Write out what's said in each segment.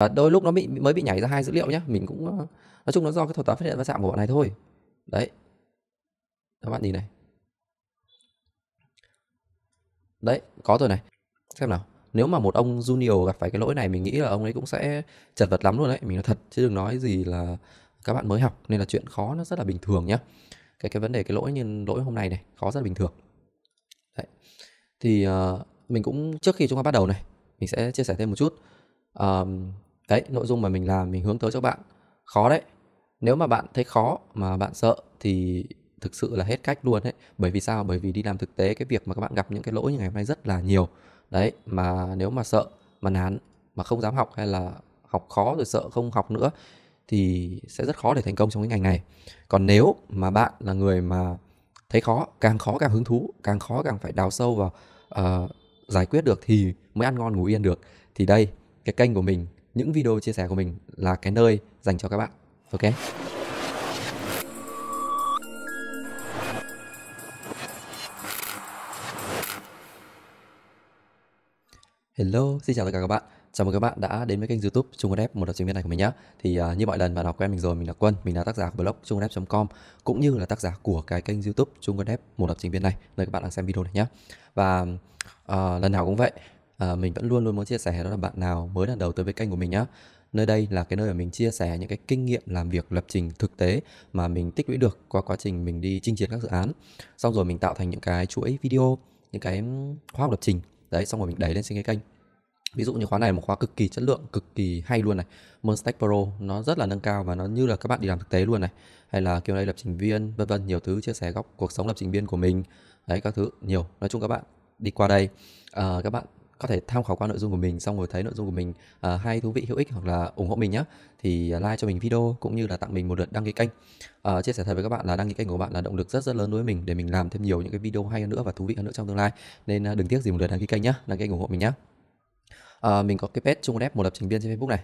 và ờ, đôi lúc nó bị mới bị nhảy ra hai dữ liệu nhé mình cũng ờ, nói chung nó do cái thuật toán phát hiện va chạm của bọn này thôi đấy các bạn nhìn này đấy có rồi này xem nào nếu mà một ông junior gặp phải cái lỗi này mình nghĩ là ông ấy cũng sẽ chật vật lắm luôn đấy mình nói thật chứ đừng nói gì là các bạn mới học nên là chuyện khó nó rất là bình thường nhé cái cái vấn đề cái lỗi như lỗi hôm nay này khó rất là bình thường đấy thì uh, mình cũng trước khi chúng ta bắt đầu này mình sẽ chia sẻ thêm một chút um, đấy nội dung mà mình làm mình hướng tới cho bạn khó đấy nếu mà bạn thấy khó mà bạn sợ thì thực sự là hết cách luôn đấy bởi vì sao bởi vì đi làm thực tế cái việc mà các bạn gặp những cái lỗi như ngày hôm nay rất là nhiều đấy mà nếu mà sợ mà nán mà không dám học hay là học khó rồi sợ không học nữa thì sẽ rất khó để thành công trong cái ngành này còn nếu mà bạn là người mà thấy khó càng khó càng hứng thú càng khó càng phải đào sâu vào uh, giải quyết được thì mới ăn ngon ngủ yên được thì đây cái kênh của mình những video chia sẻ của mình là cái nơi dành cho các bạn. Ok. Hello, xin chào tất cả các bạn. Chào mừng các bạn đã đến với kênh YouTube Trung Quân App một đọc truyện này của mình nhé. Thì uh, như mọi lần bạn đọc quen mình rồi, mình là Quân, mình là tác giả của blog trungwunapp.com cũng như là tác giả của cái kênh YouTube Trung Quân App một đọc truyện này nơi các bạn đang xem video này nhé. Và uh, lần nào cũng vậy, à, mình vẫn luôn luôn muốn chia sẻ đó là bạn nào mới lần đầu tới với kênh của mình nhá nơi đây là cái nơi mà mình chia sẻ những cái kinh nghiệm làm việc lập trình thực tế mà mình tích lũy được qua quá trình mình đi chinh chiến các dự án xong rồi mình tạo thành những cái chuỗi video những cái khóa học lập trình đấy xong rồi mình đẩy lên trên cái kênh ví dụ như khóa này là một khóa cực kỳ chất lượng cực kỳ hay luôn này Monstack Pro nó rất là nâng cao và nó như là các bạn đi làm thực tế luôn này hay là kiểu đây lập trình viên vân vân nhiều thứ chia sẻ góc cuộc sống lập trình viên của mình đấy các thứ nhiều nói chung các bạn đi qua đây uh, các bạn có thể tham khảo qua nội dung của mình xong rồi thấy nội dung của mình uh, hay thú vị hữu ích hoặc là ủng hộ mình nhé thì à, like cho mình video cũng như là tặng mình một lượt đăng ký kênh uh, chia sẻ thật với các bạn là đăng ký kênh của bạn là động lực rất rất lớn đối với mình để mình làm thêm nhiều những cái video hay hơn nữa và thú vị hơn nữa trong tương lai nên uh, đừng tiếc gì một lượt đăng ký kênh nhé đăng ký kênh ủng hộ mình nhé uh, mình có cái page trung đẹp một lập trình viên trên facebook này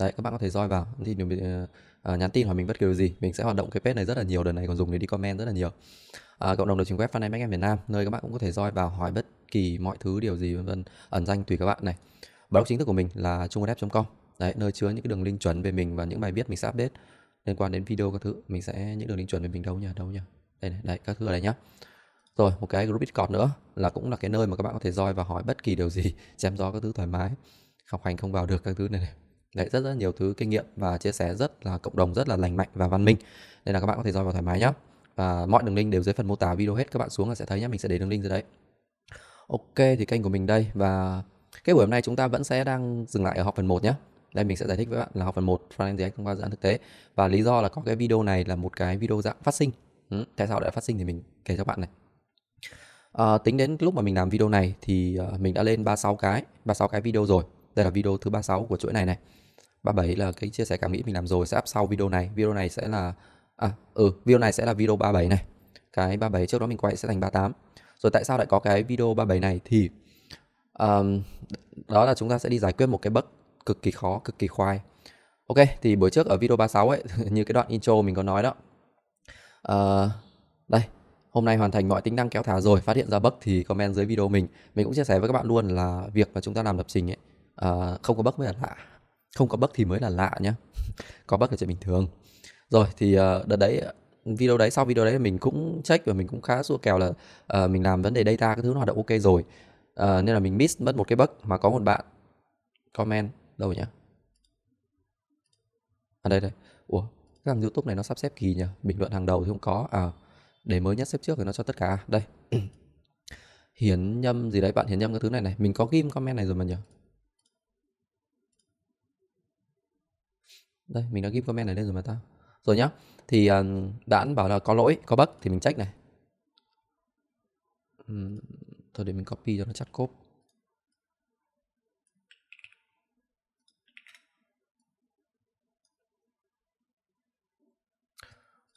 đấy các bạn có thể join vào thì uh, nhắn tin hỏi mình bất kỳ điều gì mình sẽ hoạt động cái page này rất là nhiều đợt này còn dùng để đi comment rất là nhiều À, cộng đồng đầu trình web Fanny Backend Việt Nam nơi các bạn cũng có thể roi vào hỏi bất kỳ mọi thứ điều gì vân vân ẩn danh tùy các bạn này blog chính thức của mình là trungweb.com đấy nơi chứa những cái đường link chuẩn về mình và những bài viết mình sẽ update liên quan đến video các thứ mình sẽ những đường link chuẩn về mình đâu nhỉ đâu nhỉ đây này, đấy các thứ ở đây nhá rồi một cái group discord nữa là cũng là cái nơi mà các bạn có thể roi và hỏi bất kỳ điều gì xem gió các thứ thoải mái học hành không vào được các thứ này này đấy rất rất nhiều thứ kinh nghiệm và chia sẻ rất là cộng đồng rất là lành mạnh và văn minh nên là các bạn có thể roi vào thoải mái nhé và mọi đường link đều dưới phần mô tả video hết các bạn xuống là sẽ thấy nhé mình sẽ để đường link dưới đấy ok thì kênh của mình đây và cái buổi hôm nay chúng ta vẫn sẽ đang dừng lại ở học phần 1 nhé đây mình sẽ giải thích với bạn là học phần 1 front-end React thông qua dự án thực tế và lý do là có cái video này là một cái video dạng phát sinh ừ, tại sao lại phát sinh thì mình kể cho bạn này à, tính đến lúc mà mình làm video này thì ờ, mình đã lên 36 cái 36 cái video rồi đây là video thứ 36 của chuỗi này này 37 là cái chia sẻ cảm nghĩ mình làm rồi sẽ up sau video này video này sẽ là à ừ video này sẽ là video 37 này cái 37 trước đó mình quay sẽ thành 38 rồi tại sao lại có cái video 37 này thì um, đó là chúng ta sẽ đi giải quyết một cái bug cực kỳ khó cực kỳ khoai ok thì buổi trước ở video 36 ấy như cái đoạn intro mình có nói đó uh, đây hôm nay hoàn thành mọi tính năng kéo thả rồi phát hiện ra bug thì comment dưới video mình mình cũng chia sẻ với các bạn luôn là việc mà chúng ta làm lập trình ấy uh, không có bug mới là lạ không có bug thì mới là lạ nhá có bug là chuyện bình thường rồi thì ờ, đợt đấy ờ, video đấy sau video đấy mình cũng check và mình cũng khá xua kèo là uh, mình làm vấn đề data cái thứ nó hoạt động ok rồi uh, nên là mình miss mất một cái bug mà có một bạn comment đâu nhỉ ở à, đây đây ủa cái thằng youtube này nó sắp xếp kỳ nhỉ bình luận hàng đầu thì không có à để mới nhất xếp trước thì nó cho tất cả đây Hiển nhâm gì đấy bạn Hiển nhâm cái thứ này này mình có ghim comment này rồi mà nhỉ đây mình đã ghim comment này lên rồi mà tao rồi nhá thì ờ, đãn bảo là có lỗi có bug thì mình check này thôi để mình copy cho nó chắc cốp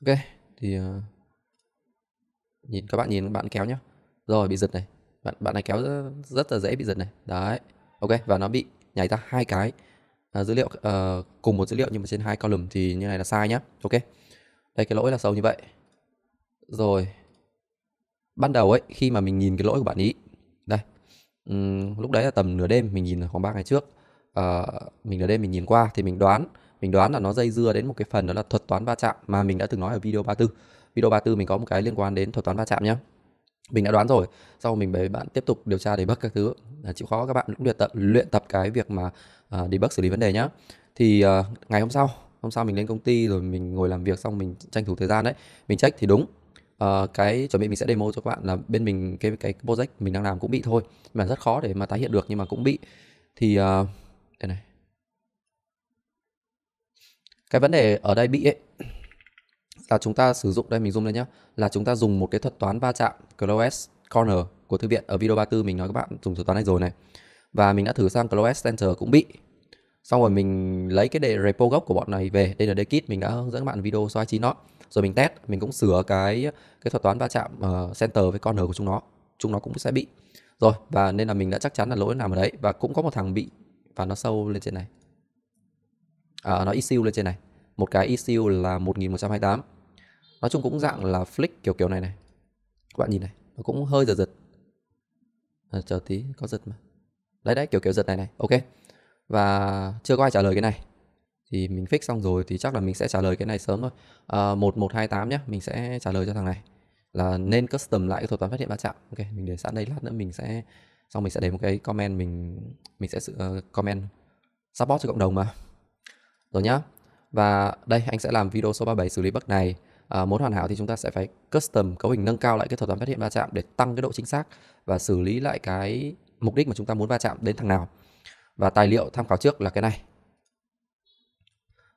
ok thì uh, nhìn các bạn nhìn bạn kéo nhá rồi bị giật này bạn bạn này kéo rất, rất là dễ bị giật này đấy ok và nó bị nhảy ra hai cái À, dữ liệu uh, cùng một dữ liệu nhưng mà trên hai column thì như này là sai nhá ok đây cái lỗi là sâu như vậy rồi ban đầu ấy khi mà mình nhìn cái lỗi của bạn ý đây um, lúc đấy là tầm nửa đêm mình nhìn khoảng ba ngày trước uh, mình nửa đêm mình nhìn qua thì mình đoán mình đoán là nó dây dưa đến một cái phần đó là thuật toán va chạm mà mình đã từng nói ở video 34 video 34 mình có một cái liên quan đến thuật toán va chạm nhá mình đã đoán rồi sau mình với bạn tiếp tục điều tra để debug các thứ là chịu khó các bạn cũng luyện tập luyện tập cái việc mà à, đi debug xử lý vấn đề nhá thì uh, ngày hôm sau hôm sau mình lên công ty rồi mình ngồi làm việc xong mình tranh thủ thời gian đấy mình check thì đúng uh, cái chuẩn bị mình sẽ demo cho các bạn là bên mình cái cái project mình đang làm cũng bị thôi mà rất khó để mà tái hiện được nhưng mà cũng bị thì uh, đây này cái vấn đề ở đây bị ấy là chúng ta sử dụng đây mình zoom lên nhé là chúng ta dùng một cái thuật toán va chạm close corner của thư viện ở video 34 mình nói các bạn dùng thuật toán này rồi này và mình đã thử sang close center cũng bị xong rồi mình lấy cái đề repo gốc của bọn này về đây là đề kit mình đã hướng dẫn các bạn video số 29 nó rồi mình test mình cũng sửa cái cái thuật toán va chạm uh, center với corner của chúng nó chúng nó cũng sẽ bị rồi và nên là mình đã chắc chắn là lỗi nào ở đấy và cũng có một thằng bị và nó sâu lên trên này à, nó issue lên trên này một cái issue là 1128 nói chung cũng dạng là flick kiểu kiểu này này các bạn nhìn này nó cũng hơi giật giật à, chờ tí có giật mà đấy đấy kiểu kiểu giật này này ok và chưa có ai trả lời cái này thì mình fix xong rồi thì chắc là mình sẽ trả lời cái này sớm thôi ờ, một một hai tám nhá, mình sẽ trả lời cho thằng này là nên custom lại cái thuật toán phát hiện va chạm ok mình để sẵn đây lát nữa mình sẽ xong mình sẽ để một cái comment mình mình sẽ uh, comment support cho cộng đồng mà rồi nhá và đây anh sẽ làm video số 37 xử lý bug này à, ờ, muốn hoàn hảo thì chúng ta sẽ phải custom cấu hình nâng cao lại cái thuật toán phát hiện va chạm để tăng cái độ chính xác và xử lý lại cái mục đích mà chúng ta muốn va chạm đến thằng nào và tài liệu tham khảo trước là cái này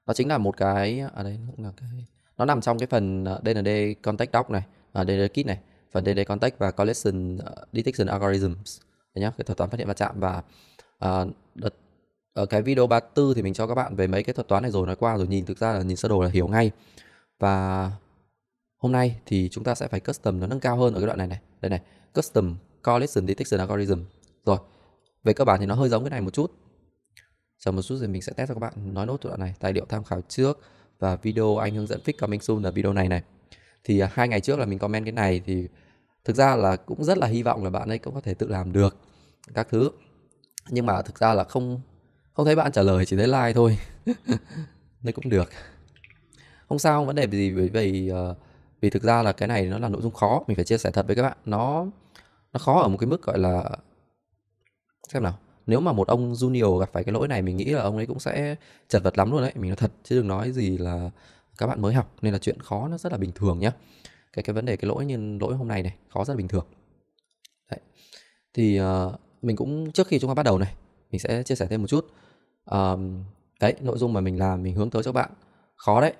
nó chính là một cái ở à đây là cái nó nằm trong cái phần DND à, context doc này à, DND kit này phần DND context và collision à, detection algorithms Đấy nhá cái thuật toán phát hiện va chạm và uh, đợt ở cái video 34 thì mình cho các bạn về mấy cái thuật toán này rồi nói qua rồi nhìn thực ra là nhìn sơ đồ là hiểu ngay và hôm nay thì chúng ta sẽ phải custom nó nâng cao hơn ở cái đoạn này này đây này custom collision detection algorithm rồi về cơ bản thì nó hơi giống cái này một chút chờ một chút rồi mình sẽ test cho các bạn nói nốt đoạn này tài liệu tham khảo trước và video anh hướng dẫn fix coming soon là video này này thì à, hai ngày trước là mình comment cái này thì thực ra là cũng rất là hy vọng là bạn ấy cũng có thể tự làm được các thứ nhưng mà thực ra là không không thấy bạn trả lời chỉ thấy like thôi nên cũng được không sao không vấn đề gì bởi vì uh, vì thực ra là cái này nó là nội dung khó mình phải chia sẻ thật với các bạn nó nó khó ở một cái mức gọi là xem nào nếu mà một ông junior gặp phải cái lỗi này mình nghĩ là ông ấy cũng sẽ chật vật lắm luôn đấy mình nói thật chứ đừng nói gì là các bạn mới học nên là chuyện khó nó rất là bình thường nhá cái cái vấn đề cái lỗi như lỗi hôm nay này khó rất là bình thường đấy. thì uh, mình cũng trước khi chúng ta bắt đầu này mình sẽ chia sẻ thêm một chút uh, đấy nội dung mà mình làm mình hướng tới cho các bạn khó đấy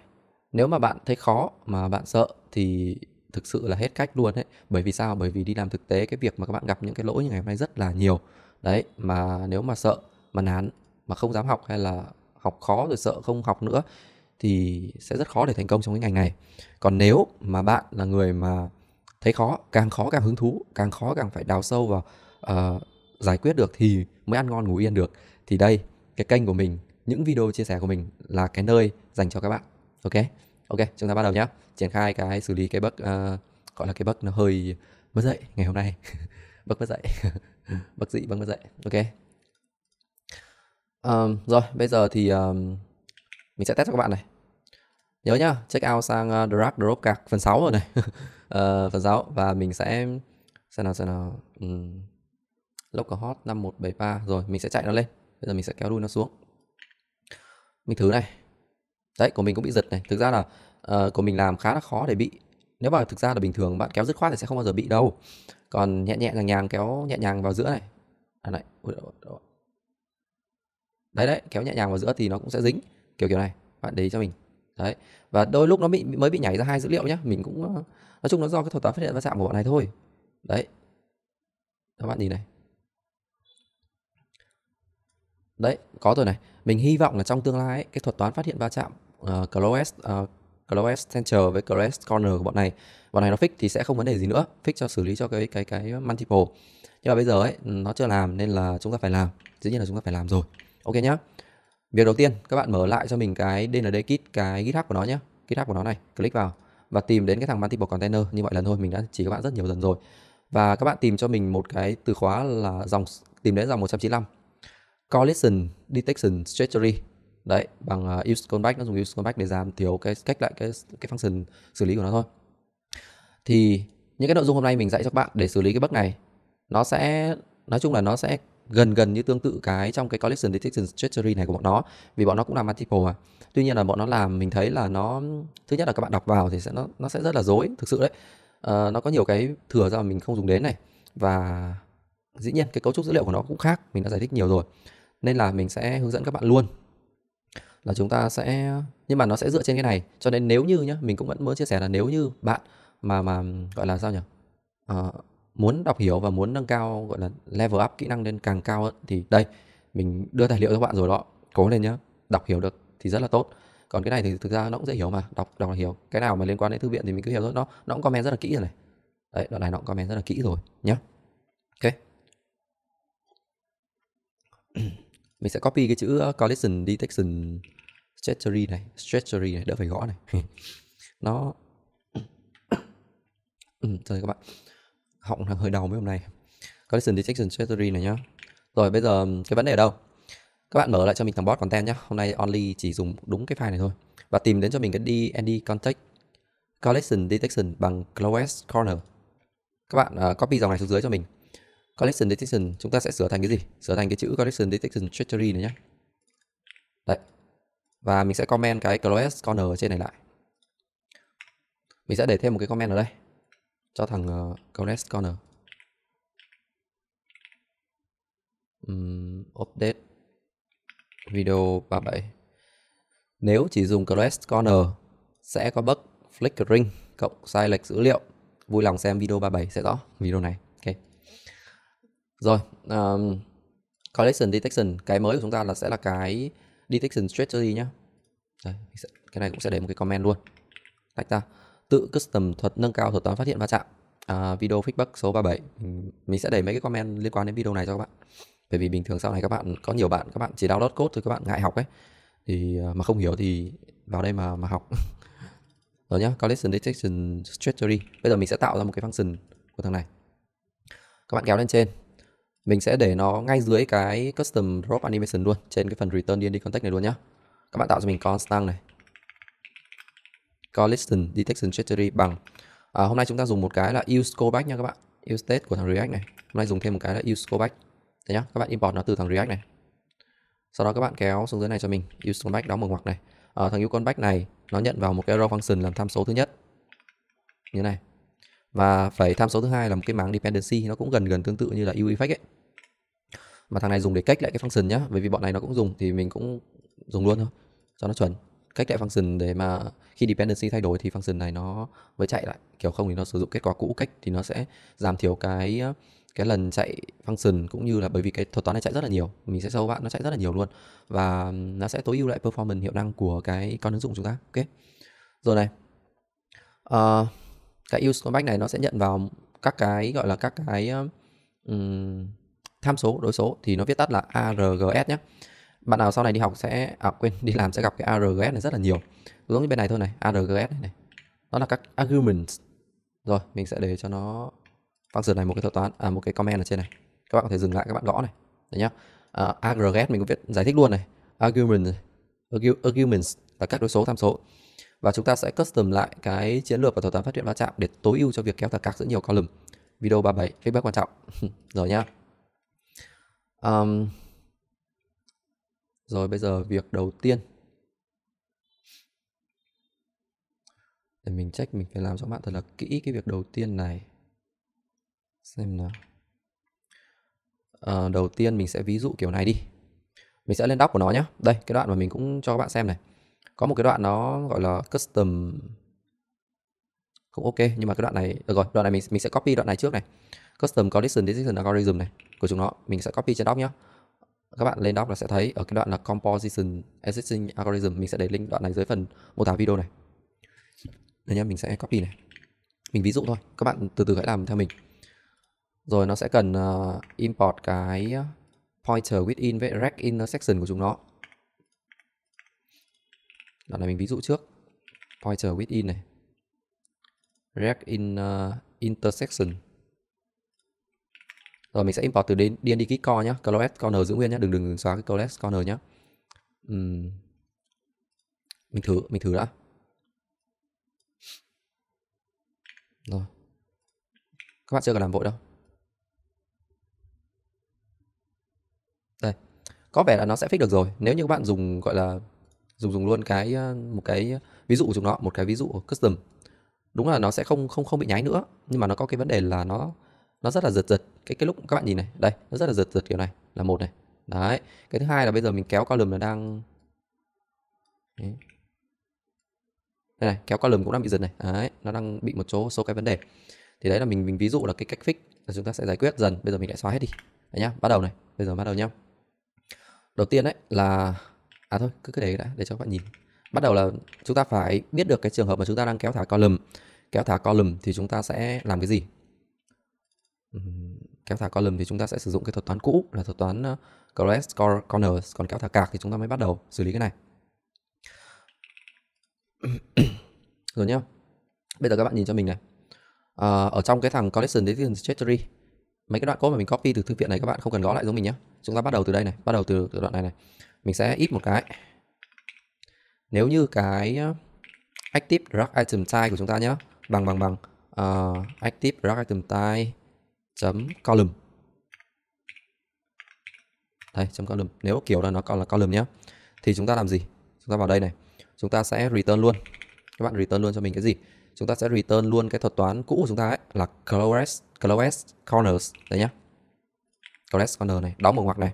nếu mà bạn thấy khó mà bạn sợ thì thực sự là hết cách luôn đấy bởi vì sao bởi vì đi làm thực tế cái việc mà các bạn gặp những cái lỗi như ngày hôm nay rất là nhiều đấy mà nếu mà sợ mà nán mà không dám học hay là học khó rồi sợ không học nữa thì sẽ rất khó để thành công trong cái ngành này còn nếu mà bạn là người mà thấy khó càng khó càng hứng thú càng khó càng phải đào sâu vào uh, giải quyết được thì mới ăn ngon ngủ yên được thì đây cái kênh của mình những video chia sẻ của mình là cái nơi dành cho các bạn ok ok chúng ta bắt đầu nhé triển khai cái xử lý cái bug uh, gọi là cái bug nó hơi mất dậy ngày hôm nay bug mất dậy bug dị bug mất dậy ok um, rồi bây giờ thì um, mình sẽ test cho các bạn này nhớ nhá check out sang uh, drag drop cạc phần 6 rồi này uh, phần 6 và mình sẽ xem nào xem nào um, local hot 5173 rồi mình sẽ chạy nó lên bây giờ mình sẽ kéo đuôi nó xuống mình thử này đấy của mình cũng bị giật này thực ra là uh, của mình làm khá là khó để bị nếu mà thực ra là bình thường bạn kéo dứt khoát thì sẽ không bao giờ bị đâu còn nhẹ nhẹ nhàng nhàng kéo nhẹ nhàng vào giữa này à, này đấy đấy kéo nhẹ nhàng vào giữa thì nó cũng sẽ dính kiểu kiểu này bạn để ý cho mình đấy và đôi lúc nó bị mới bị nhảy ra hai dữ liệu nhé mình cũng ờ, nói chung nó do cái thuật toán phát hiện va chạm của bọn này thôi đấy các bạn nhìn này đấy có rồi này mình hy vọng là trong tương lai ấy, cái thuật toán phát hiện va chạm uh, ờ, close uh, ờ, close center với close corner của bọn này bọn này nó fix thì sẽ không vấn đề gì nữa fix cho xử lý cho cái cái cái multiple nhưng mà bây giờ ấy nó chưa làm nên là chúng ta phải làm dĩ nhiên là chúng ta phải làm rồi ok nhá việc đầu tiên các bạn mở lại cho mình cái dnd kit cái github của nó nhé github của nó này click vào và tìm đến cái thằng multiple container như mọi lần thôi mình đã chỉ các bạn rất nhiều lần rồi và các bạn tìm cho mình một cái từ khóa là dòng tìm đến dòng 195 collision detection Strategy đấy bằng à, uh, if callback nó dùng if callback để giảm thiểu cái cách lại cái cái function xử lý của nó thôi thì những cái nội dung hôm nay mình dạy cho các bạn để xử lý cái bug này nó sẽ nói chung là nó sẽ gần gần như tương tự cái trong cái collection detection strategy này của bọn nó vì bọn nó cũng làm multiple mà tuy nhiên là bọn nó làm mình thấy là nó thứ nhất là các bạn đọc vào thì sẽ nó nó sẽ rất là dối thực sự đấy uh, nó có nhiều cái thừa ra mà mình không dùng đến này và dĩ nhiên cái cấu trúc dữ liệu của nó cũng khác mình đã giải thích nhiều rồi nên là mình sẽ hướng dẫn các bạn luôn là chúng ta sẽ nhưng mà nó sẽ dựa trên cái này cho nên nếu như nhá mình cũng vẫn muốn chia sẻ là nếu như bạn mà mà gọi là sao nhỉ à, ờ, muốn đọc hiểu và muốn nâng cao gọi là level up kỹ năng lên càng cao hơn thì đây mình đưa tài liệu cho bạn rồi đó cố lên nhá đọc hiểu được thì rất là tốt còn cái này thì thực ra nó cũng dễ hiểu mà đọc đọc là hiểu cái nào mà liên quan đến thư viện thì mình cứ hiểu thôi nó nó cũng comment rất là kỹ rồi này đấy đoạn này nó cũng comment rất là kỹ rồi nhá ok mình sẽ copy cái chữ collision detection strategy này strategy này đỡ phải gõ này nó ừ, trời các bạn họng hơi đau mấy hôm nay collision detection strategy này nhá rồi bây giờ cái vấn đề ở đâu các bạn mở lại cho mình thằng bot content nhá hôm nay only chỉ dùng đúng cái file này thôi và tìm đến cho mình cái dnd context collision detection bằng close corner các bạn uh, copy dòng này xuống dưới cho mình collection detection chúng ta sẽ sửa thành cái gì sửa thành cái chữ collection detection trajectory này nhé đấy và mình sẽ comment cái close corner ở trên này lại mình sẽ để thêm một cái comment ở đây cho thằng uh, close corner um, update video 37 nếu chỉ dùng close corner sẽ có bug flickering cộng sai lệch dữ liệu vui lòng xem video 37 sẽ rõ video này rồi um, collection detection cái mới của chúng ta là sẽ là cái detection strategy nhá Đấy, cái này cũng sẽ để một cái comment luôn tách ra tự custom thuật nâng cao thuật toán phát hiện va chạm à, video feedback số 37 mình, mình sẽ để mấy cái comment liên quan đến video này cho các bạn bởi vì bình thường sau này các bạn có nhiều bạn các bạn chỉ download code thôi các bạn ngại học ấy thì ờ, mà không hiểu thì vào đây mà mà học rồi nhá collection detection strategy bây giờ mình sẽ tạo ra một cái function của thằng này các bạn kéo lên trên mình sẽ để nó ngay dưới cái custom drop animation luôn trên cái phần return dnd context này luôn nhá. các bạn tạo cho mình constant này collision detection trajectory bằng à, hôm nay chúng ta dùng một cái là use callback nha các bạn use state của thằng react này hôm nay dùng thêm một cái là use callback thế nhá các bạn import nó từ thằng react này sau đó các bạn kéo xuống dưới này cho mình use callback đóng một ngoặc này à, thằng use callback này nó nhận vào một cái raw function làm tham số thứ nhất như này và phải tham số thứ hai là một cái mảng dependency nó cũng gần gần tương tự như là u effect ấy mà thằng này dùng để cách lại cái function nhá bởi vì bọn này nó cũng dùng thì mình cũng dùng luôn thôi cho nó chuẩn cách lại function để mà khi dependency thay đổi thì function này nó mới chạy lại kiểu không thì nó sử dụng kết quả cũ cách thì nó sẽ giảm thiểu cái cái lần chạy function cũng như là bởi vì cái thuật toán này chạy rất là nhiều mình sẽ sâu bạn nó chạy rất là nhiều luôn và nó sẽ tối ưu lại performance hiệu năng của cái con ứng dụng chúng ta ok rồi này uh, cái use callback này nó sẽ nhận vào các cái gọi là các cái um, tham số đối số thì nó viết tắt là ARGS nhé bạn nào sau này đi học sẽ à quên đi làm sẽ gặp cái ARGS này rất là nhiều giống như bên này thôi này ARGS này, này. đó là các arguments rồi mình sẽ để cho nó sử này một cái thuật toán à một cái comment ở trên này các bạn có thể dừng lại các bạn gõ này đấy nhá à, ARGS mình cũng viết giải thích luôn này arguments arguments là các đối số tham số và chúng ta sẽ custom lại cái chiến lược và thuật toán phát triển va chạm để tối ưu cho việc kéo thả cạc giữa nhiều column video 37 feedback quan trọng rồi nhá um, rồi bây giờ việc đầu tiên để mình check mình phải làm cho bạn thật là kỹ cái việc đầu tiên này xem nào à, đầu tiên mình sẽ ví dụ kiểu này đi mình sẽ lên đọc của nó nhé đây cái đoạn mà mình cũng cho các bạn xem này có một cái đoạn nó gọi là custom cũng ok nhưng mà cái đoạn này được ờ, rồi đoạn này mình mình sẽ copy đoạn này trước này custom condition detection algorithm này của chúng nó mình sẽ copy trên doc nhé các bạn lên doc là sẽ thấy ở cái đoạn là composition existing algorithm mình sẽ để link đoạn này dưới phần mô tả video này đây nhá mình sẽ copy này mình ví dụ thôi các bạn từ từ hãy làm theo mình rồi nó sẽ cần uh, import cái pointer within với rect Intersection của chúng nó đoạn này mình ví dụ trước pointer within này rect in uh, intersection rồi mình sẽ import từ đến DND kit core nhé cls corner giữ nguyên nhé đừng đừng xóa cái cls corner nhé uhm. mình thử mình thử đã rồi các bạn chưa cần làm vội đâu đây có vẻ là nó sẽ fix được rồi nếu như các bạn dùng gọi là dùng dùng luôn cái ờ, một cái ví dụ của chúng nó một cái ví dụ custom đúng là nó sẽ không không không bị nháy nữa nhưng mà nó có cái vấn đề là nó nó rất là giật giật cái cái lúc các bạn nhìn này đây nó rất là giật giật kiểu này là một này đấy cái thứ hai là bây giờ mình kéo column nó đang đấy. đây này kéo column cũng đang bị giật này đấy nó đang bị một số số cái vấn đề thì đấy là mình mình ví dụ là cái cách fix là chúng ta sẽ giải quyết dần bây giờ mình lại xóa hết đi đấy nhá bắt đầu này bây giờ bắt đầu nhá đầu tiên đấy là à thôi cứ cứ để đã để cho các bạn nhìn bắt đầu là chúng ta phải biết được cái trường hợp mà chúng ta đang kéo thả column kéo thả column thì chúng ta sẽ làm cái gì kéo thả column thì chúng ta sẽ sử dụng cái thuật toán cũ là thuật toán ờ, crest corners còn kéo thả cạc thì chúng ta mới bắt đầu xử lý cái này rồi nhá bây giờ các bạn nhìn cho mình này à, ở trong cái thằng collection decision trajectory mấy cái đoạn code mà mình copy từ thư viện này các bạn không cần gõ lại giống mình nhé chúng ta bắt đầu từ đây này bắt đầu từ, từ đoạn này này mình sẽ ít một cái nếu như cái ờ, active drag item type của chúng ta nhé bằng bằng bằng uh, active drag item type chấm column đây chấm column nếu kiểu là nó còn là column nhé thì chúng ta làm gì chúng ta vào đây này chúng ta sẽ return luôn các bạn return luôn cho mình cái gì chúng ta sẽ return luôn cái thuật toán cũ của chúng ta ấy là closest, closest corners đấy nhá closest corner này đóng một ngoặc này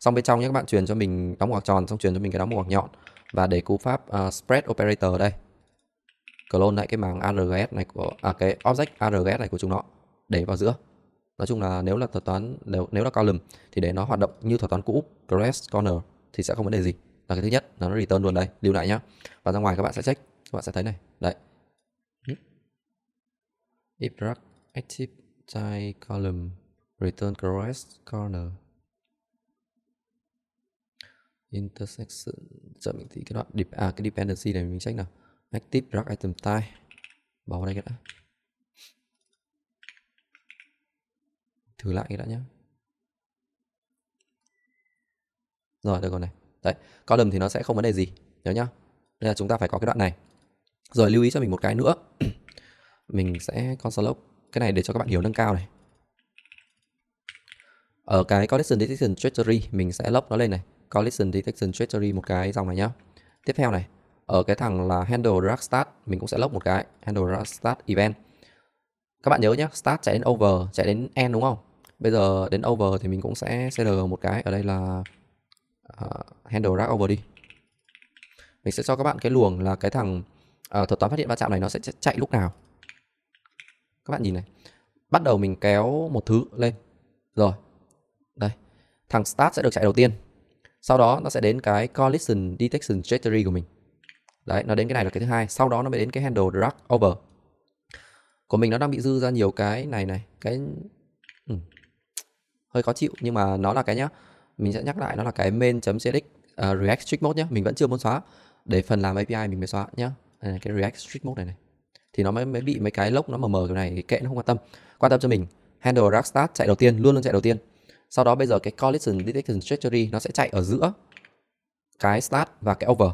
xong bên trong nhé các bạn truyền cho mình đóng ngoặc tròn xong truyền cho mình cái đóng ngoặc nhọn và để cú pháp uh, spread operator đây clone lại cái màng args này của à, cái object args này của chúng nó để vào giữa nói chung là nếu là thuật toán nếu, nếu là column thì để nó hoạt động như thuật toán cũ crest corner thì sẽ không vấn đề gì là cái thứ nhất là nó return luôn đây lưu lại nhá và ra ngoài các bạn sẽ check các bạn sẽ thấy này đấy if drag active type column return crest corner intersection chờ mình thì cái đoạn à cái dependency này mình check nào active drag item type bỏ vào đây cái đã thử lại đã nhé rồi được rồi này đấy column thì nó sẽ không vấn đề gì nhớ nhá nên là chúng ta phải có cái đoạn này rồi lưu ý cho mình một cái nữa mình sẽ console log cái này để cho các bạn hiểu nâng cao này ở cái collision detection trajectory mình sẽ lốc nó lên này collision detection trajectory một cái dòng này nhá tiếp theo này ở cái thằng là handle drag start mình cũng sẽ lốc một cái handle drag start event các bạn nhớ nhé start chạy đến over chạy đến end đúng không bây giờ đến over thì mình cũng sẽ cd một cái ở đây là uh, handle rack over đi mình sẽ cho các bạn cái luồng là cái thằng uh, thuật toán phát hiện va chạm này nó sẽ chạy lúc nào các bạn nhìn này bắt đầu mình kéo một thứ lên rồi đây thằng start sẽ được chạy đầu tiên sau đó nó sẽ đến cái collision detection trajectory của mình đấy nó đến cái này là cái thứ hai sau đó nó mới đến cái handle drag over của mình nó đang bị dư ra nhiều cái này này cái ừ, hơi khó chịu nhưng mà nó là cái nhá mình sẽ nhắc lại nó là cái main.cdx uh, à, React Strict Mode nhé mình vẫn chưa muốn xóa để phần làm API mình mới xóa nhá này, cái React Strict Mode này này thì nó mới mới bị mấy cái lốc nó mờ mờ kiểu này kệ nó không quan tâm quan tâm cho mình handle React start chạy đầu tiên luôn luôn chạy đầu tiên sau đó bây giờ cái collision detection trajectory nó sẽ chạy ở giữa cái start và cái over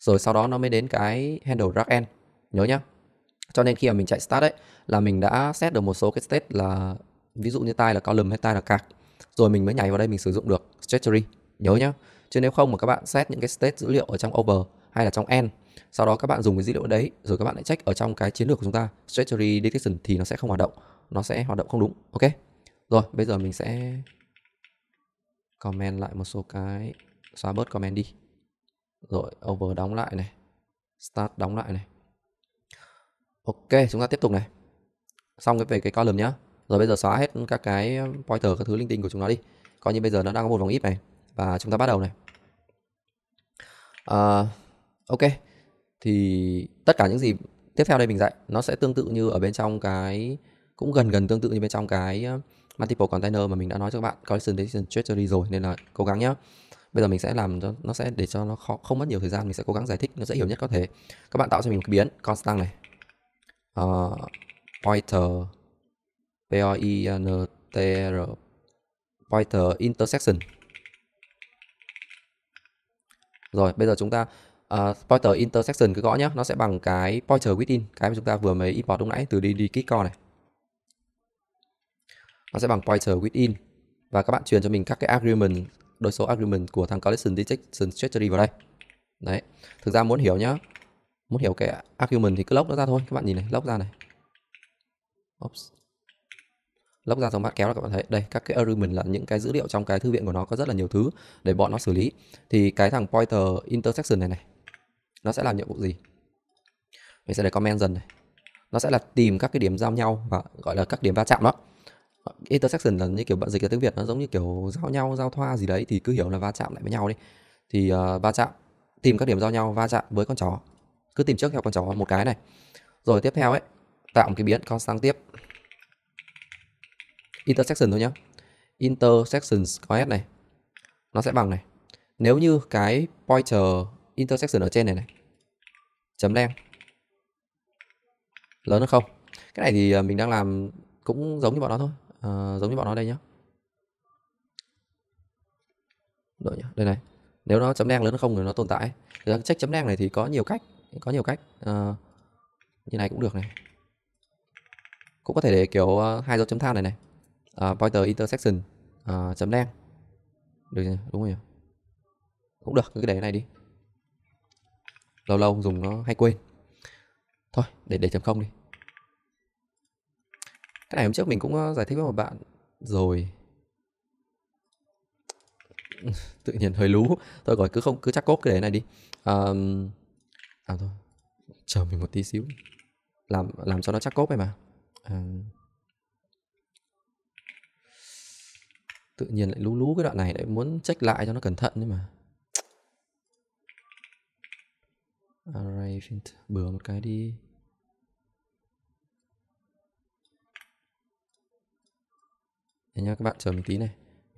rồi sau đó nó mới đến cái handle React end nhớ nhá cho nên khi mà mình chạy start ấy là mình đã set được một số cái state là ví dụ như tai là cao column hay tai là cạc, rồi mình mới nhảy vào đây mình sử dụng được trajectory nhớ nhá chứ nếu không mà các bạn set những cái state dữ liệu ở trong over hay là trong end sau đó các bạn dùng cái dữ liệu đấy rồi các bạn lại check ở trong cái chiến lược của chúng ta trajectory detection thì nó sẽ không hoạt động nó sẽ hoạt động không đúng ok rồi bây giờ mình sẽ comment lại một số cái xóa bớt comment đi rồi over đóng lại này start đóng lại này ok chúng ta tiếp tục này xong cái về cái column nhá rồi bây giờ xóa hết các cái pointer các thứ linh tinh của chúng nó đi coi như bây giờ nó đang có một vòng if này và chúng ta bắt đầu này uh, ok thì tất cả những gì tiếp theo đây mình dạy nó sẽ tương tự như ở bên trong cái cũng gần gần tương tự như bên trong cái multiple container mà mình đã nói cho các bạn collection destination treasury rồi nên là cố gắng nhá. bây giờ mình sẽ làm cho nó sẽ để cho nó khó, không mất nhiều thời gian mình sẽ cố gắng giải thích nó dễ hiểu nhất có thể các bạn tạo cho mình một cái biến constant này uh, pointer p Pointer Intersection Rồi bây giờ chúng ta uh, à, Pointer Intersection cứ gõ nhá Nó sẽ bằng cái Pointer Within Cái mà chúng ta vừa mới import lúc nãy từ đi đi DDKitCon này Nó sẽ bằng Pointer Within Và các bạn truyền cho mình các cái argument Đối số argument của thằng Collection Detection Strategy vào đây Đấy Thực ra muốn hiểu nhá Muốn hiểu cái argument thì cứ lốc nó ra thôi Các bạn nhìn này, lốc ra này Oops lóc ra dòng bạn kéo là các bạn thấy đây các cái argument là những cái dữ liệu trong cái thư viện của nó có rất là nhiều thứ để bọn nó xử lý thì cái thằng pointer intersection này này nó sẽ làm nhiệm vụ gì mình sẽ để comment dần này nó sẽ là tìm các cái điểm giao nhau và gọi là các điểm va chạm đó intersection là như kiểu bạn dịch ra tiếng việt nó giống như kiểu giao nhau giao thoa gì đấy thì cứ hiểu là va chạm lại với nhau đi thì uh, va chạm tìm các điểm giao nhau va chạm với con chó cứ tìm trước theo con chó một cái này rồi tiếp theo ấy tạo một cái biến con sang tiếp intersection thôi nhé intersection os này nó sẽ bằng này nếu như cái pointer intersection ở trên này này chấm len lớn hơn không cái này thì à, mình đang làm cũng giống như bọn nó thôi à, giống như bọn nó đây nhé Đợi nhá. đây này nếu nó chấm đen lớn hơn không thì nó tồn tại thì check chấm đen này thì có nhiều cách có nhiều cách à, như này cũng được này cũng có thể để kiểu à, hai dấu chấm than này này uh, ờ, pointer intersection uh, chấm đen được rồi, đúng rồi cũng được cứ để cái này đi lâu lâu dùng nó hay quên thôi để để chấm không đi cái này hôm trước mình cũng ờ, giải thích với một bạn rồi tự nhiên hơi lú thôi gọi cứ không cứ chắc cốt cái đấy này đi um, à thôi chờ mình một tí xíu làm làm cho nó chắc cốt ấy mà um, tự nhiên lại lú lú cái đoạn này lại muốn check lại cho nó cẩn thận nhưng mà array bừa một cái đi Để nhá các bạn chờ mình tí này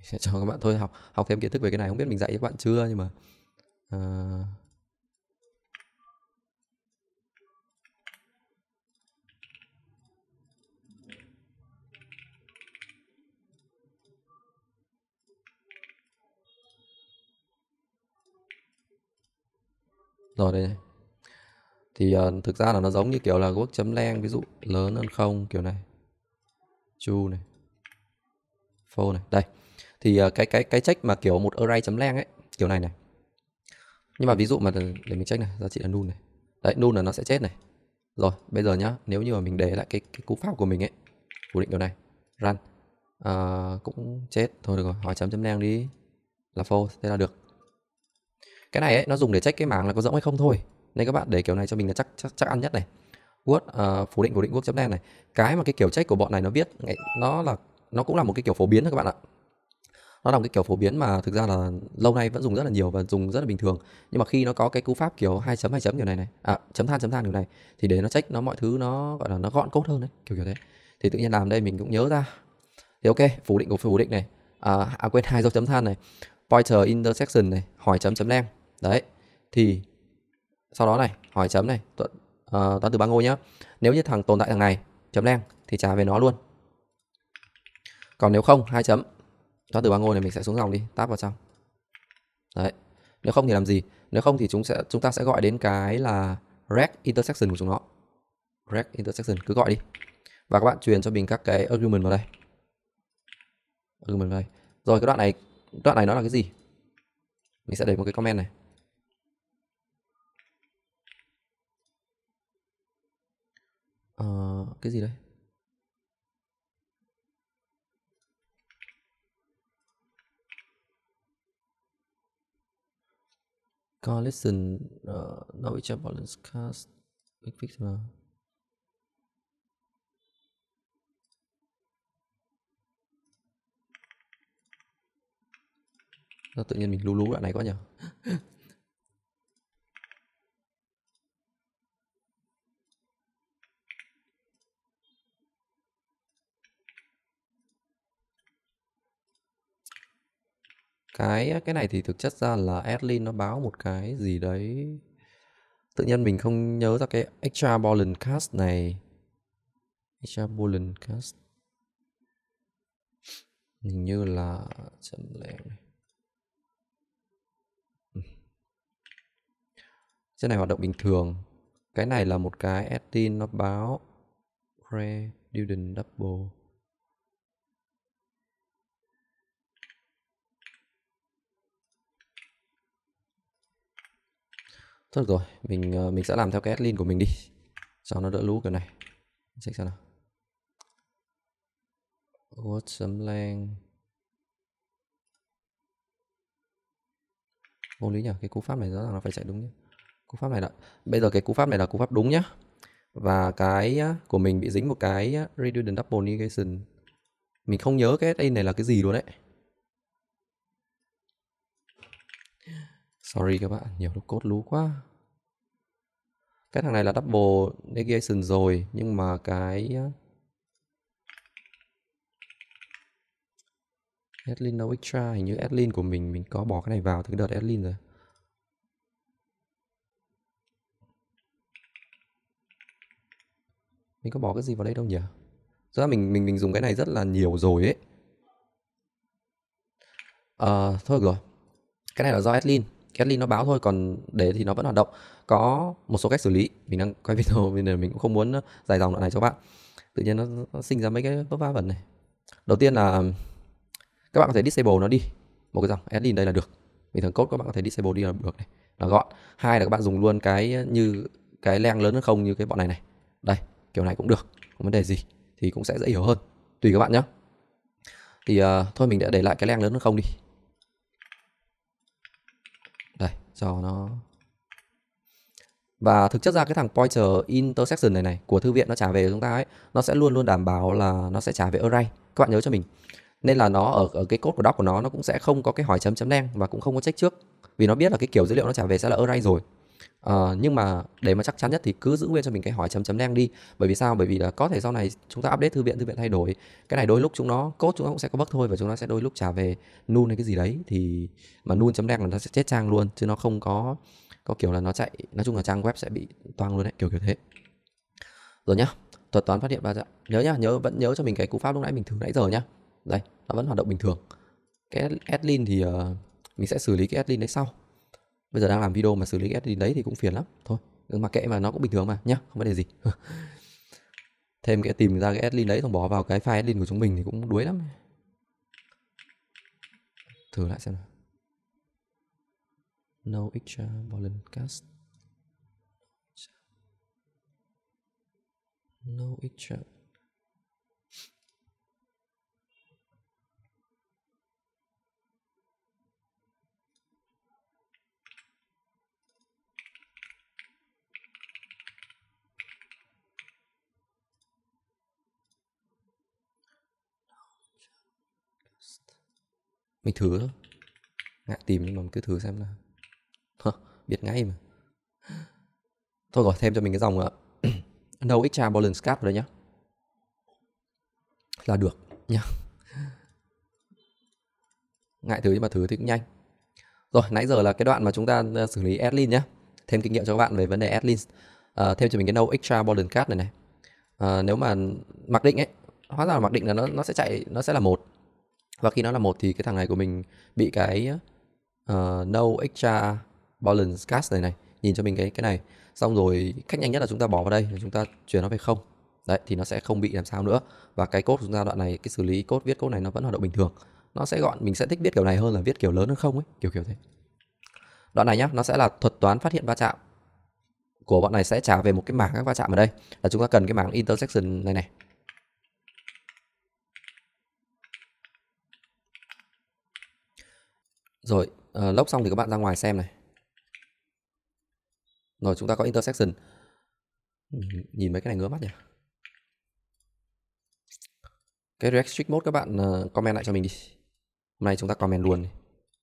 sẽ cho các bạn thôi học học thêm kiến thức về cái này không biết mình dạy các bạn chưa nhưng mà uh, rồi đây này thì uh, thực ra là nó giống như kiểu là quốc chấm len ví dụ lớn hơn không kiểu này chu này phô này đây thì uh, cái cái cái check mà kiểu một array chấm len ấy kiểu này này nhưng mà ví dụ mà để mình check này giá trị là null này đấy null là nó sẽ chết này rồi bây giờ nhá nếu như mà mình để lại cái, cái cú pháp của mình ấy cố định kiểu này run uh, cũng chết thôi được rồi hỏi chấm chấm len đi là false thế là được cái này ấy, nó dùng để check cái mảng là có rỗng hay không thôi nên các bạn để kiểu này cho mình là chắc chắc, chắc ăn nhất này word uh, phủ định cố định word net này cái mà cái kiểu check của bọn này nó viết nó là nó cũng là một cái kiểu phổ biến thôi các bạn ạ nó là một cái kiểu phổ biến mà thực ra là lâu nay vẫn dùng rất là nhiều và dùng rất là bình thường nhưng mà khi nó có cái cú pháp kiểu hai chấm hai chấm kiểu này này à chấm than chấm than kiểu này thì để nó check nó mọi thứ nó gọi là nó gọn cốt hơn đấy kiểu kiểu thế thì tự nhiên làm đây mình cũng nhớ ra thì ok phủ định của phủ định này à, à quên hai dấu chấm than này pointer intersection này hỏi chấm chấm len đấy thì sau đó này hỏi chấm này ờ, toán, uh, từ ba ngôi nhá nếu như thằng tồn tại thằng này chấm đen thì trả về nó luôn còn nếu không hai chấm toán từ ba ngôi này mình sẽ xuống dòng đi tab vào trong đấy nếu không thì làm gì nếu không thì chúng sẽ chúng ta sẽ gọi đến cái là red intersection của chúng nó red intersection cứ gọi đi và các bạn truyền cho mình các cái argument vào đây argument vào đây rồi cái đoạn này đoạn này nó là cái gì mình sẽ để một cái comment này cái gì đấy collision uh, nó bị cho balance cast fix nào Sao tự nhiên mình lú lú đoạn này quá nhỉ cái cái này thì thực chất ra là Adlin nó báo một cái gì đấy tự nhiên mình không nhớ ra cái extra Bolin cast này extra Bolin cast hình như là chậm lẹ ừ. cái này hoạt động bình thường Cái này là một cái admin nó báo Pre Duden Double Thôi được rồi, mình ờ, mình sẽ làm theo cái adlin của mình đi. cho nó đỡ lú cái này. xem xem nào. What some lang. Vô lý nhỉ, cái cú pháp này rõ ràng là phải chạy đúng nhé. Cú pháp này đã bây giờ cái cú pháp này là cú pháp đúng nhá. Và cái của mình bị dính một cái redundant double negation. Mình không nhớ cái đây này là cái gì luôn đấy. Sorry các bạn, nhiều lúc cốt lú quá. Cái thằng này là double negation rồi, nhưng mà cái Adlin no extra hình như Adlin của mình mình có bỏ cái này vào từ đợt Adlin rồi. Mình có bỏ cái gì vào đây đâu nhỉ? Rõ mình mình mình dùng cái này rất là nhiều rồi ấy. À, thôi được rồi. Cái này là do Adlin Ketly nó báo thôi còn để thì nó vẫn hoạt động có một số cách xử lý mình đang quay video nên mình cũng không muốn uh, dài dòng đoạn này cho các bạn tự nhiên nó, nó sinh ra mấy cái vấp vá vấn này đầu tiên là các bạn có thể disable nó đi một cái dòng admin đây là được bình thường code các bạn có thể disable đi là được này là gọn hai là các bạn dùng luôn cái như cái leng lớn hơn không như cái bọn này này đây kiểu này cũng được không vấn đề gì thì cũng sẽ dễ hiểu hơn tùy các bạn nhé thì uh, thôi mình đã để lại cái leng lớn hơn không đi cho nó và thực chất ra cái thằng pointer intersection này này của thư viện nó trả về chúng ta ấy nó sẽ luôn luôn đảm bảo là nó sẽ trả về array các bạn nhớ cho mình nên là nó ở, ở cái cốt của doc của nó nó cũng sẽ không có cái hỏi chấm chấm đen và cũng không có check trước vì nó biết là cái kiểu dữ liệu nó trả về sẽ là array rồi Ờ, nhưng mà để mà chắc chắn nhất thì cứ giữ nguyên cho mình cái hỏi chấm chấm đen đi bởi vì sao bởi vì là có thể sau này chúng ta update thư viện thư viện thay đổi cái này đôi lúc chúng nó cốt chúng nó cũng sẽ có bug thôi và chúng nó sẽ đôi lúc trả về null hay cái gì đấy thì mà null chấm đen là nó sẽ chết trang luôn chứ nó không có có kiểu là nó chạy nói chung là trang web sẽ bị toang luôn đấy kiểu kiểu thế rồi nhá thuật toán phát hiện ra dạ. nhớ nhá nhớ vẫn nhớ cho mình cái cú pháp lúc nãy mình thử nãy giờ nhá đây nó vẫn hoạt động bình thường cái adlin thì uh, mình sẽ xử lý cái adlin đấy sau bây giờ đang làm video mà xử lý SSD đấy thì cũng phiền lắm thôi mà kệ mà nó cũng bình thường mà nhá không vấn đề gì thêm cái tìm ra cái adlin đấy xong bỏ vào cái file adlin của chúng mình thì cũng đuối lắm thử lại xem nào no extra volume cast no extra Mình thử Ngại tìm nhưng mà mình cứ thử xem là Hả, biết ngay mà Thôi gọi thêm cho mình cái dòng ạ, ờ, No extra balance card rồi nhá Là được nhá Ngại thử nhưng mà thử thì cũng nhanh Rồi nãy giờ là cái đoạn mà chúng ta ờ, xử lý adlin nhá Thêm kinh nghiệm cho các bạn về vấn đề adlin à, ờ, Thêm cho mình cái no extra balance card này này à, Nếu mà mặc định ấy Hóa ra là mặc định là nó, nó sẽ chạy Nó sẽ là một và khi nó là một thì cái thằng này của mình bị cái uh, no extra balance cast này này nhìn cho mình cái cái này xong rồi cách nhanh nhất là chúng ta bỏ vào đây chúng ta chuyển nó về không đấy thì nó sẽ không bị làm sao nữa và cái cốt của chúng ta đoạn này cái xử lý cốt viết cốt này nó vẫn hoạt động bình thường nó sẽ gọn mình sẽ thích viết kiểu này hơn là viết kiểu lớn hơn không ấy kiểu kiểu thế đoạn này nhá nó sẽ là thuật toán phát hiện va chạm của bọn này sẽ trả về một cái mảng các va chạm ở đây là chúng ta cần cái mảng intersection này này Rồi, uh, lốc xong thì các bạn ra ngoài xem này. Rồi chúng ta có intersection. Ừ, nhìn mấy cái này ngứa mắt nhỉ. Cái React Strict Mode các bạn uh, comment lại cho mình đi. Hôm nay chúng ta comment luôn.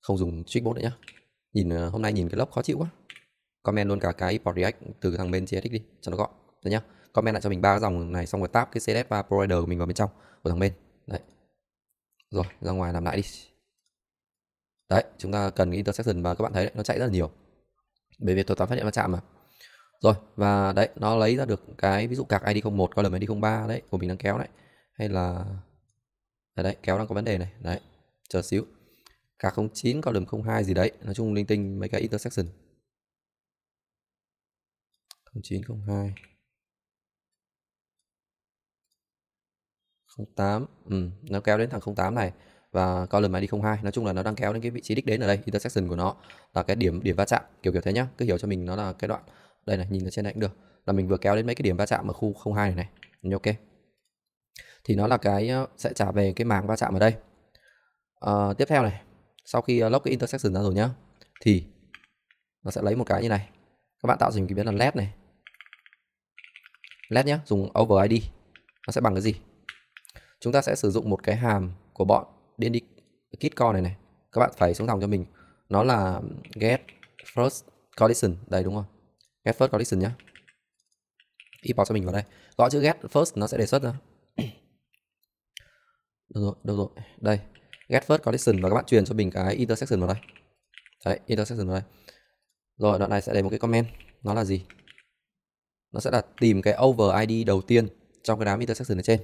Không dùng Strict Mode nữa nhá. Nhìn uh, hôm nay nhìn cái lốc khó chịu quá. Comment luôn cả cái port React từ thằng bên JSX đi cho nó gọn. Được nhá. Comment lại cho mình ba dòng này xong rồi tap cái CSS và provider của mình vào bên trong của thằng bên. Đấy. Rồi, ra ngoài làm lại đi đấy chúng ta cần cái intersection mà các bạn thấy đấy, nó chạy rất là nhiều bởi vì thuật toán phát hiện va chạm mà rồi và đấy nó lấy ra được cái ví dụ cạc id 01 column id 03 đấy của mình đang kéo đấy hay là đấy, đấy kéo đang có vấn đề này đấy chờ xíu cạc 09 column 02 gì đấy nói chung linh tinh mấy cái intersection 0902 08 ừ, nó kéo đến thằng 08 này và column ID 02 nói chung là nó đang kéo đến cái vị trí đích đến ở đây intersection của nó là cái điểm điểm va chạm kiểu kiểu thế nhá cứ hiểu cho mình nó là cái đoạn đây này nhìn ở trên này cũng được là mình vừa kéo đến mấy cái điểm va chạm ở khu 02 này này ok thì nó là cái ờ, sẽ trả về cái mảng va chạm ở đây à, tiếp theo này sau khi ờ, lock cái intersection ra rồi nhá thì nó sẽ lấy một cái như này các bạn tạo thành cái biến là led này led nhá, dùng over id nó sẽ bằng cái gì chúng ta sẽ sử dụng một cái hàm của bọn đi kit core này này các bạn phải xuống dòng cho mình nó là get first collection đây đúng không get first collection nhá import cho mình vào đây gõ chữ get first nó sẽ đề xuất ra đâu rồi đâu rồi đây get first collection và các bạn truyền cho mình cái intersection vào đây đấy intersection vào đây rồi đoạn này sẽ để một cái comment nó là gì nó sẽ là tìm cái over id đầu tiên trong cái đám intersection ở trên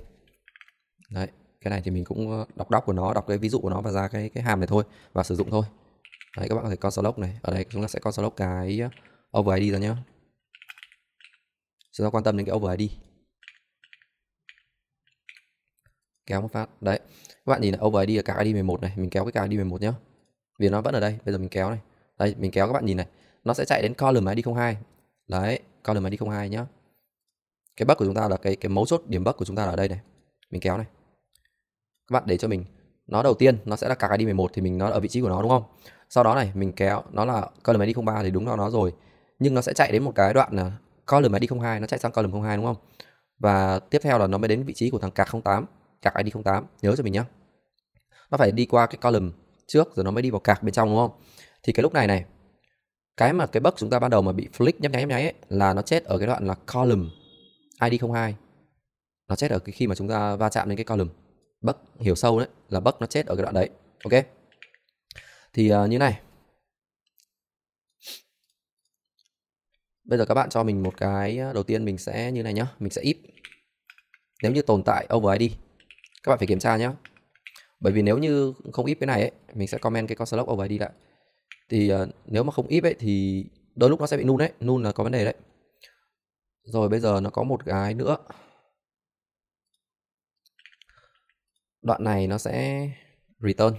đấy cái này thì mình cũng ờ, đọc đọc của nó đọc cái ví dụ của nó và ra cái cái hàm này thôi và sử dụng thôi đấy các bạn có thể console log này ở đây chúng ta sẽ console log cái ờ, over id ra nhá chúng ta quan tâm đến cái over id kéo một phát đấy các bạn nhìn là over id là cả id 11 này mình kéo cái cả id 11 nhá vì nó vẫn ở đây bây giờ mình kéo này đây mình kéo các bạn nhìn này nó sẽ chạy đến column id 02 đấy column id 02 nhá cái bug của chúng ta là cái cái mấu chốt điểm bug của chúng ta là ở đây này mình kéo này bạn để cho mình nó đầu tiên nó sẽ là cả cái đi 11 thì mình nó ở vị trí của nó đúng không sau đó này mình kéo nó là column ID 03 thì đúng là nó rồi nhưng nó sẽ chạy đến một cái đoạn là column ID 02 nó chạy sang column 02 đúng không và tiếp theo là nó mới đến vị trí của thằng cạc 08 cạc ID 08 nhớ cho mình nhé nó phải đi qua cái column trước rồi nó mới đi vào cạc bên trong đúng không thì cái lúc này này cái mà cái bug chúng ta ban đầu mà bị flick nhấp nháy nhấp nháy ấy, là nó chết ở cái đoạn là column ID 02 nó chết ở cái khi mà chúng ta va chạm đến cái column Bắc hiểu sâu đấy là Bắc nó chết ở cái đoạn đấy. Ok. Thì uh, như này. Bây giờ các bạn cho mình một cái à, đầu tiên mình sẽ như này nhá, mình sẽ ít. nếu như tồn tại over ID. Các bạn phải kiểm tra nhá. Bởi vì nếu như không ít cái này ấy, mình sẽ comment cái con slot over ID lại. Thì uh, nếu mà không ít ấy thì đôi lúc nó sẽ bị nun đấy, nun là có vấn đề đấy. Rồi bây giờ nó có một cái nữa đoạn này nó sẽ return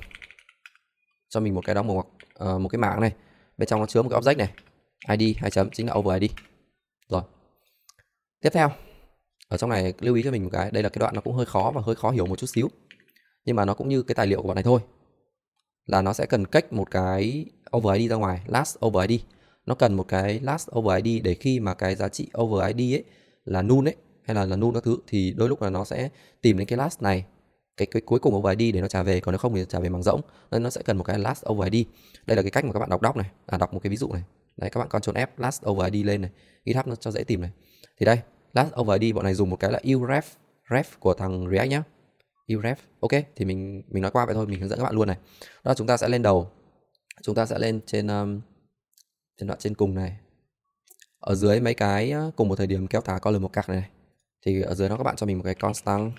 cho mình một cái đóng một uh, một cái mảng này bên trong nó chứa một cái object này id hai chấm chính là over id rồi tiếp theo ở trong này lưu ý cho mình một cái đây là cái đoạn nó cũng hơi khó và hơi khó hiểu một chút xíu nhưng mà nó cũng như cái tài liệu của bọn này thôi là nó sẽ cần cách một cái over id ra ngoài last over id nó cần một cái last over id để khi mà cái giá trị over id ấy là null ấy hay là là null các thứ thì đôi lúc là nó sẽ tìm đến cái last này cái cái cuối cùng over ID để nó trả về còn nếu không thì trả về bằng rỗng nên nó sẽ cần một cái last over ID đây là cái cách mà các bạn đọc đọc này à, đọc một cái ví dụ này đấy các bạn control F last over ID lên này GitHub nó cho dễ tìm này thì đây last over ID bọn này dùng một cái là uref ref của thằng React nhá uref ok thì mình mình nói qua vậy thôi mình hướng dẫn các bạn luôn này đó là chúng ta sẽ lên đầu chúng ta sẽ lên trên um, trên đoạn trên cùng này ở dưới mấy cái uh, cùng một thời điểm kéo thả column một cạc này, này thì ở dưới nó các bạn cho mình một cái constant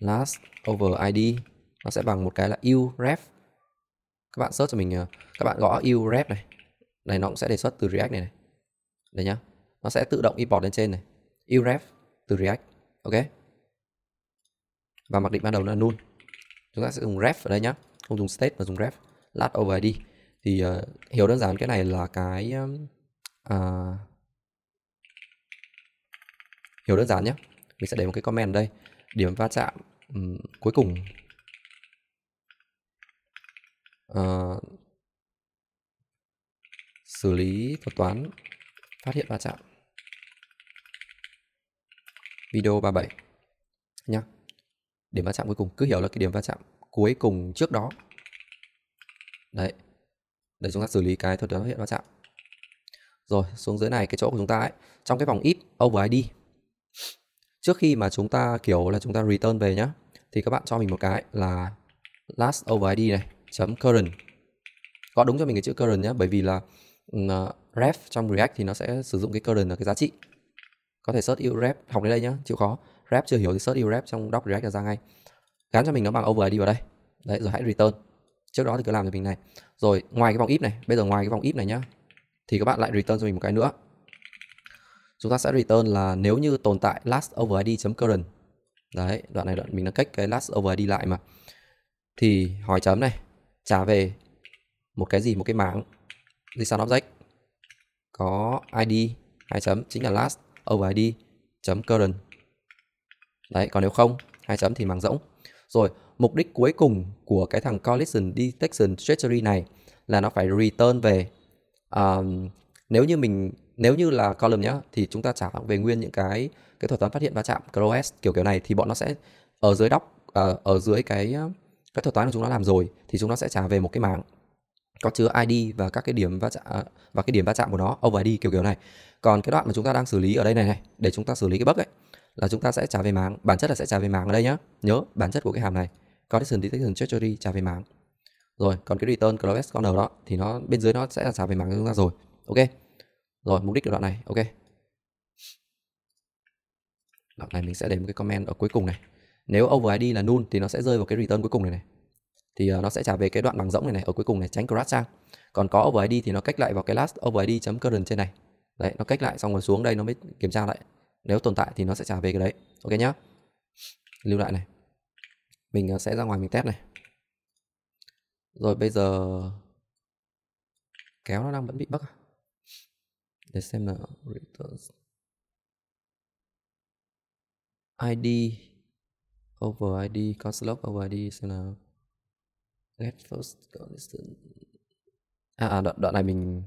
last over id nó sẽ bằng một cái là uref các bạn search cho mình ờ, các bạn gõ uref này này nó cũng sẽ đề xuất từ react này này đây nhá nó sẽ tự động import lên trên này uref từ react ok và mặc định ban đầu là null chúng ta sẽ dùng ref ở đây nhá không dùng state mà dùng ref last over id thì uh, hiểu đơn giản cái này là cái uh, hiểu đơn giản nhé mình sẽ để một cái comment ở đây điểm va chạm um, cuối cùng uh, xử lý thuật toán phát hiện va chạm video 37 nhá điểm va chạm cuối cùng cứ hiểu là cái điểm va chạm cuối cùng trước đó đấy để chúng ta xử lý cái thuật toán phát hiện va chạm rồi xuống dưới này cái chỗ của chúng ta ấy trong cái vòng if over id trước khi mà chúng ta kiểu là chúng ta return về nhá thì các bạn cho mình một cái là last over id này chấm current có đúng cho mình cái chữ current nhé bởi vì là à, ref trong react thì nó sẽ sử dụng cái current là cái giá trị có thể search u ref học đến đây nhá chịu khó ref chưa hiểu thì search u ref trong doc react là ra ngay gắn cho mình nó bằng over id vào đây đấy rồi hãy return trước đó thì cứ làm cho mình này rồi ngoài cái vòng if này bây giờ ngoài cái vòng if này nhá thì các bạn lại return cho mình một cái nữa chúng ta sẽ return là nếu như tồn tại last over id.current đấy đoạn này đoạn mình đã cách cái last over id lại mà thì hỏi chấm này trả về một cái gì một cái mảng JSON object có id hai chấm chính là last over id chấm current đấy còn nếu không hai chấm thì mảng rỗng rồi mục đích cuối cùng của cái thằng collision detection trajectory này là nó phải return về um, nếu như mình nếu như là column nhá thì chúng ta trả về nguyên những cái cái thuật toán phát hiện va chạm CROS kiểu kiểu này thì bọn nó sẽ ở dưới đóc ở, à, ở dưới cái à, cái thuật toán mà chúng nó làm rồi thì chúng nó sẽ trả về một cái mảng có chứa ID và các cái điểm va chạm à, và cái điểm va chạm của nó over ID kiểu kiểu này. Còn cái đoạn mà chúng ta đang xử lý ở đây này này để chúng ta xử lý cái bug ấy là chúng ta sẽ trả về mảng, bản chất là sẽ trả về mảng ở đây nhá. Nhớ bản chất của cái hàm này. collision detection trajectory trả về mảng. Rồi, còn cái return class conner đó thì nó bên dưới nó sẽ là trả về mảng cho chúng ta rồi. Ok rồi mục đích của đoạn này ok đoạn này mình sẽ để một cái comment ở cuối cùng này nếu over id là null thì nó sẽ rơi vào cái return cuối cùng này này thì ờ, nó sẽ trả về cái đoạn bằng rỗng này này ở cuối cùng này tránh crash sang còn có over id thì nó cách lại vào cái last over id current trên này đấy nó cách lại xong rồi xuống đây nó mới kiểm tra lại nếu tồn tại thì nó sẽ trả về cái đấy ok nhá lưu lại này mình ờ, sẽ ra ngoài mình test này rồi bây giờ kéo nó đang vẫn bị bắc à? để xem nào returns id over id const log over id xem nào get first condition à, à đoạn, đoạn này mình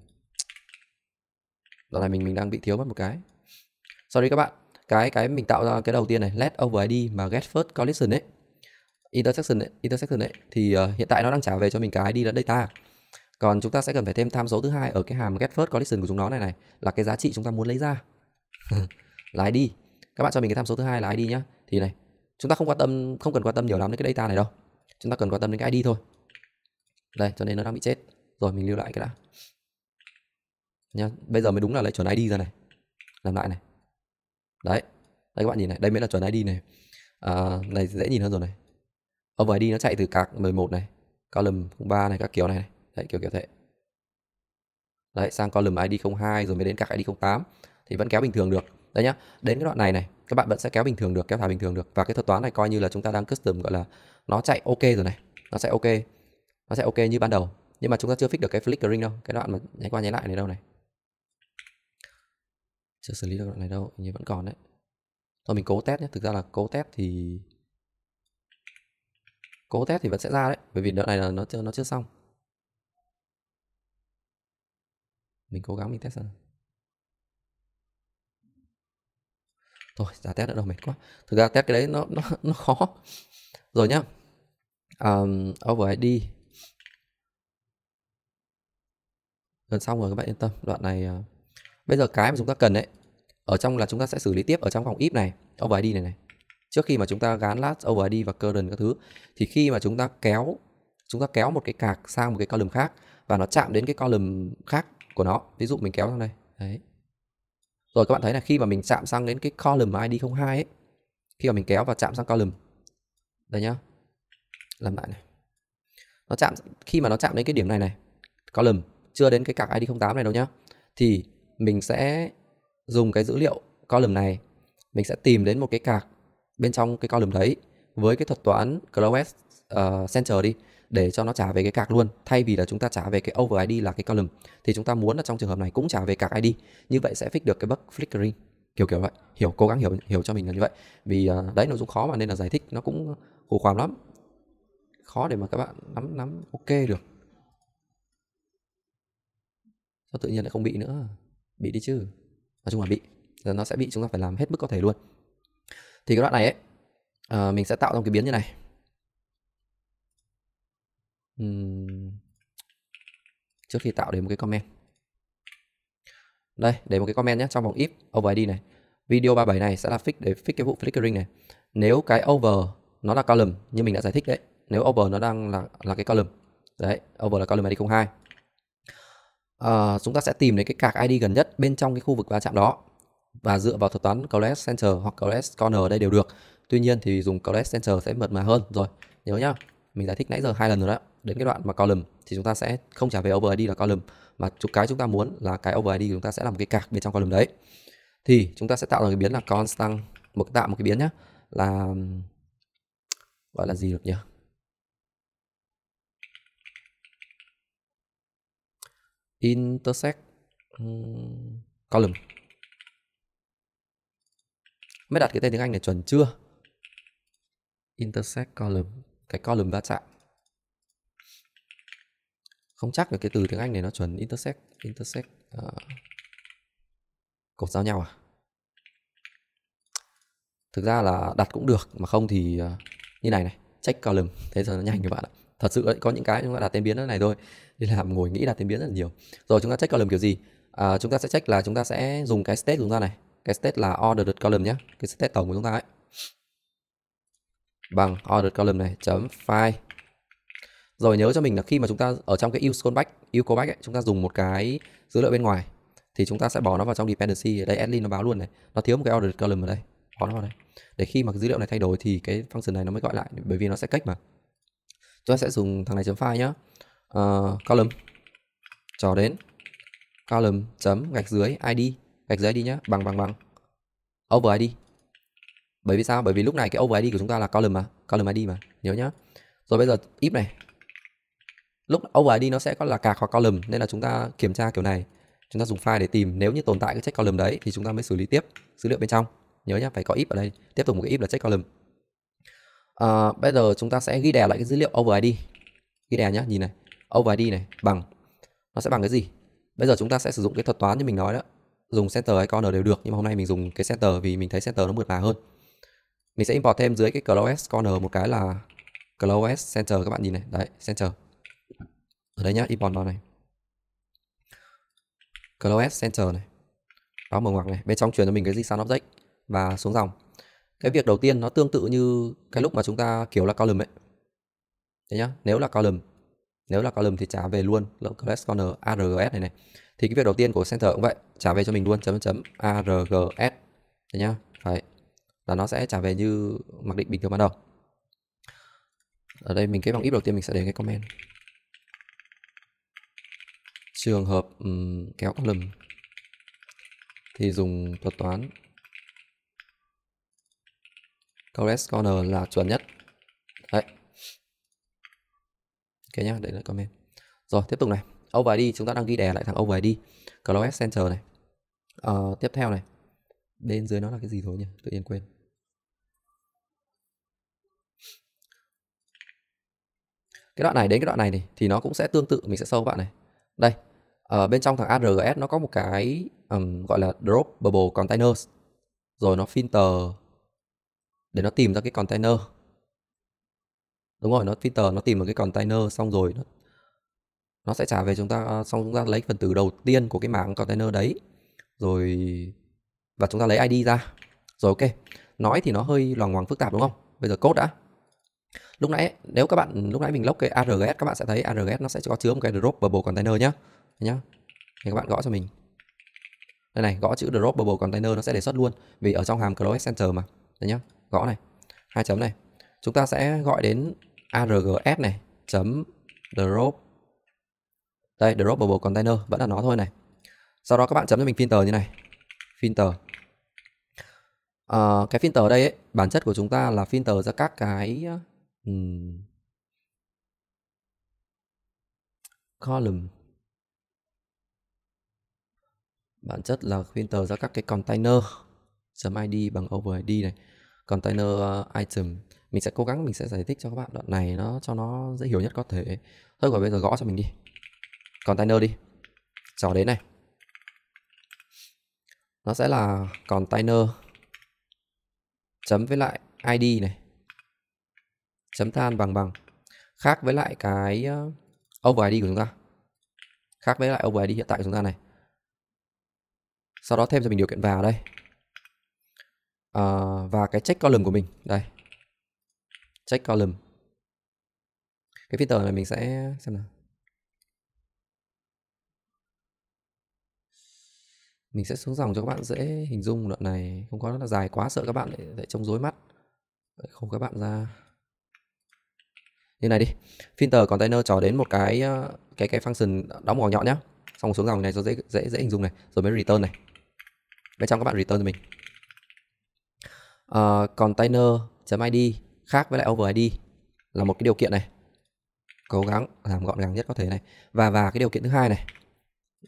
đoạn này mình mình đang bị thiếu mất một cái sorry các bạn cái cái mình tạo ra cái đầu tiên này let over id mà get first collision ấy intersection ấy, intersection ấy thì uh, hiện tại nó đang trả về cho mình cái id là data còn chúng ta sẽ cần phải thêm tham số thứ hai ở cái hàm get first collision của chúng nó này này là cái giá trị chúng ta muốn lấy ra là id các bạn cho mình cái tham số thứ hai là id nhá thì này chúng ta không quan tâm không cần quan tâm nhiều lắm đến cái data này đâu chúng ta cần quan tâm đến cái id thôi đây cho nên nó đang bị chết rồi mình lưu lại cái đã nhá bây giờ mới đúng là lấy chuẩn id ra này làm lại này đấy đây các bạn nhìn này đây mới là chuẩn id này à, này dễ nhìn hơn rồi này over id nó chạy từ các 11 này column 03 này các kiểu này, này đấy kiểu kiểu thế đấy sang column id 02 rồi mới đến các id 08 thì vẫn kéo bình thường được đấy nhá đến cái đoạn này này các bạn vẫn sẽ kéo bình thường được kéo thả bình thường được và cái thuật toán này coi như là chúng ta đang custom gọi là nó chạy ok rồi này nó sẽ ok nó sẽ ok như ban đầu nhưng mà chúng ta chưa fix được cái flickering đâu cái đoạn mà nháy qua nháy lại này đâu này chưa xử lý được đoạn này đâu nhưng vẫn còn đấy rồi mình cố test nhé thực ra là cố test thì cố test thì vẫn sẽ ra đấy bởi vì đoạn này là nó chưa nó chưa xong mình cố gắng mình test xem. thôi giả test đã đâu mệt quá thực ra test cái đấy nó nó nó khó rồi nhá um, over id gần xong rồi các bạn yên tâm đoạn này uh, bây giờ cái mà chúng ta cần đấy ở trong là chúng ta sẽ xử lý tiếp ở trong vòng if này over id này này trước khi mà chúng ta gán last over id và current các thứ thì khi mà chúng ta kéo chúng ta kéo một cái cạc sang một cái column khác và nó chạm đến cái column khác của nó ví dụ mình kéo sang đây đấy rồi các bạn thấy là khi mà mình chạm sang đến cái column id 02 ấy khi mà mình kéo và chạm sang column đây nhá làm lại này nó chạm khi mà nó chạm đến cái điểm này này column chưa đến cái cặp id 08 này đâu nhá thì mình sẽ dùng cái dữ liệu column này mình sẽ tìm đến một cái cạc bên trong cái column đấy với cái thuật toán Close uh, Center đi để cho nó trả về cái cạc luôn thay vì là chúng ta trả về cái over id là cái column thì chúng ta muốn là trong trường hợp này cũng trả về cạc id như vậy sẽ fix được cái bug flickering kiểu kiểu vậy hiểu cố gắng hiểu hiểu cho mình là như vậy vì uh, đấy nội dung khó mà nên là giải thích nó cũng khổ khoảm lắm khó để mà các bạn nắm nắm ok được sao tự nhiên lại không bị nữa bị đi chứ nói chung là bị Giờ nó sẽ bị chúng ta phải làm hết mức có thể luôn thì cái đoạn này ấy uh, mình sẽ tạo ra một cái biến như này trước khi tạo đến một cái comment đây để một cái comment nhé trong vòng if over id này video 37 này sẽ là fix để fix cái vụ flickering này nếu cái over nó là column như mình đã giải thích đấy nếu over nó đang là là cái column đấy over là column id 02 à, ờ, chúng ta sẽ tìm đến cái card id gần nhất bên trong cái khu vực va chạm đó và dựa vào thuật toán Collet Center hoặc Collet Corner ở đây đều được. Tuy nhiên thì dùng Collet Center sẽ mượt mà hơn. Rồi, nhớ nhá. Mình giải thích nãy giờ hai lần rồi đó đến cái đoạn mà column thì chúng ta sẽ không trả về over id là column mà cái chúng ta muốn là cái over id chúng ta sẽ là một cái cạc bên trong column đấy thì chúng ta sẽ tạo ra cái biến là constant một tạo một cái biến nhá là gọi là gì được nhỉ intersect column mới đặt cái tên tiếng Anh này chuẩn chưa intersect column cái column va chạm không chắc được cái từ tiếng Anh này nó chuẩn intersect intersect uh, cột giao nhau à thực ra là đặt cũng được mà không thì uh, như này này check column thế giờ nó nhanh các bạn ạ thật sự đấy, có những cái chúng ta đặt tên biến nó này thôi đi làm ngồi nghĩ đặt tên biến rất là nhiều rồi chúng ta check column kiểu gì à, chúng ta sẽ check là chúng ta sẽ dùng cái state của chúng ta này cái state là ordered column nhé cái state tổng của chúng ta ấy bằng ordered column này chấm file rồi nhớ cho mình là khi mà chúng ta ở trong cái use callback use callback ấy, chúng ta dùng một cái dữ liệu bên ngoài thì chúng ta sẽ bỏ nó vào trong dependency ở đây adlin nó báo luôn này nó thiếu một cái order column ở đây bỏ nó vào đây để khi mà cái dữ liệu này thay đổi thì cái function này nó mới gọi lại bởi vì nó sẽ cách mà chúng ta sẽ dùng thằng này chấm file nhá uh, column trò đến column chấm gạch dưới id gạch dưới id nhá bằng bằng bằng over id bởi vì sao bởi vì lúc này cái over id của chúng ta là column mà column id mà nhớ nhá rồi bây giờ if này lúc over ID nó sẽ có là cạc hoặc column nên là chúng ta kiểm tra kiểu này chúng ta dùng file để tìm nếu như tồn tại cái check column đấy thì chúng ta mới xử lý tiếp dữ liệu bên trong nhớ nhé phải có if ở đây tiếp tục một cái if là check column à, bây giờ chúng ta sẽ ghi đè lại cái dữ liệu over ID ghi đè nhá nhìn này over ID này bằng nó sẽ bằng cái gì bây giờ chúng ta sẽ sử dụng cái thuật toán như mình nói đó dùng center hay corner đều được nhưng mà hôm nay mình dùng cái center vì mình thấy center nó mượt mà hơn mình sẽ import thêm dưới cái close corner một cái là close center các bạn nhìn này đấy center ở đây nhá import nó này close center này đó mở ngoặc này bên trong truyền cho mình cái JSON object và xuống dòng cái việc đầu tiên nó tương tự như cái lúc mà chúng ta kiểu là column ấy thế nhá nếu là column nếu là column thì trả về luôn lỗ class corner args này này thì cái việc đầu tiên của center cũng vậy trả về cho mình luôn chấm chấm args thế nhá phải là nó sẽ trả về như mặc định bình thường ban đầu ở đây mình cái bằng ít đầu tiên mình sẽ để cái comment trường hợp um, kéo con thì dùng thuật toán Correct corner là chuẩn nhất đấy ok nhá để lại comment rồi tiếp tục này over ID chúng ta đang ghi đè lại thằng over ID Close center này uh, tiếp theo này bên dưới nó là cái gì thôi nhỉ tự nhiên quên cái đoạn này đến cái đoạn này thì, thì nó cũng sẽ tương tự mình sẽ sâu bạn này đây uh, bên trong thằng ARS nó có một cái um, gọi là drop bubble containers rồi nó filter để nó tìm ra cái container đúng rồi nó filter nó tìm được cái container xong rồi nó, nó sẽ trả về chúng ta ờ, xong chúng ta lấy phần tử đầu tiên của cái mảng container đấy rồi và chúng ta lấy id ra rồi ok nói thì nó hơi loằng ngoằng phức tạp đúng không bây giờ code đã lúc nãy nếu các bạn lúc nãy mình lốc cái args các bạn sẽ thấy args nó sẽ có chứa một cái droppable container nhá nhá thì các bạn gõ cho mình đây này gõ chữ droppable container nó sẽ đề xuất luôn vì ở trong hàm close center mà đấy nhá gõ này hai chấm này chúng ta sẽ gọi đến args này chấm drop đây droppable container vẫn là nó thôi này sau đó các bạn chấm cho mình filter như này filter à, cái filter ở đây ấy, bản chất của chúng ta là filter ra các cái column bản chất là filter ra các cái container .id bằng over id này container ờ, item mình sẽ cố gắng mình sẽ giải thích cho các bạn đoạn này nó cho nó dễ hiểu nhất có thể thôi gọi bây giờ gõ cho mình đi container đi trò đến này nó sẽ là container chấm với lại id này chấm than bằng bằng khác với lại cái ờ, over ID của chúng ta khác với lại over ID hiện tại của chúng ta này sau đó thêm cho mình điều kiện vào đây à, và cái check column của mình đây check column cái filter này mình sẽ xem nào mình sẽ xuống dòng cho các bạn dễ hình dung đoạn này không có nó là dài quá sợ các bạn lại trông rối mắt không các bạn ra như này đi filter container cho đến một cái ờ, cái cái function đóng màu nhọn nhá xong xuống dòng này cho dễ dễ dễ hình dung này rồi mới return này bên trong các bạn return cho mình uh, container id khác với lại over id là một cái điều kiện này cố gắng làm gọn gàng nhất có thể này và và cái điều kiện thứ hai này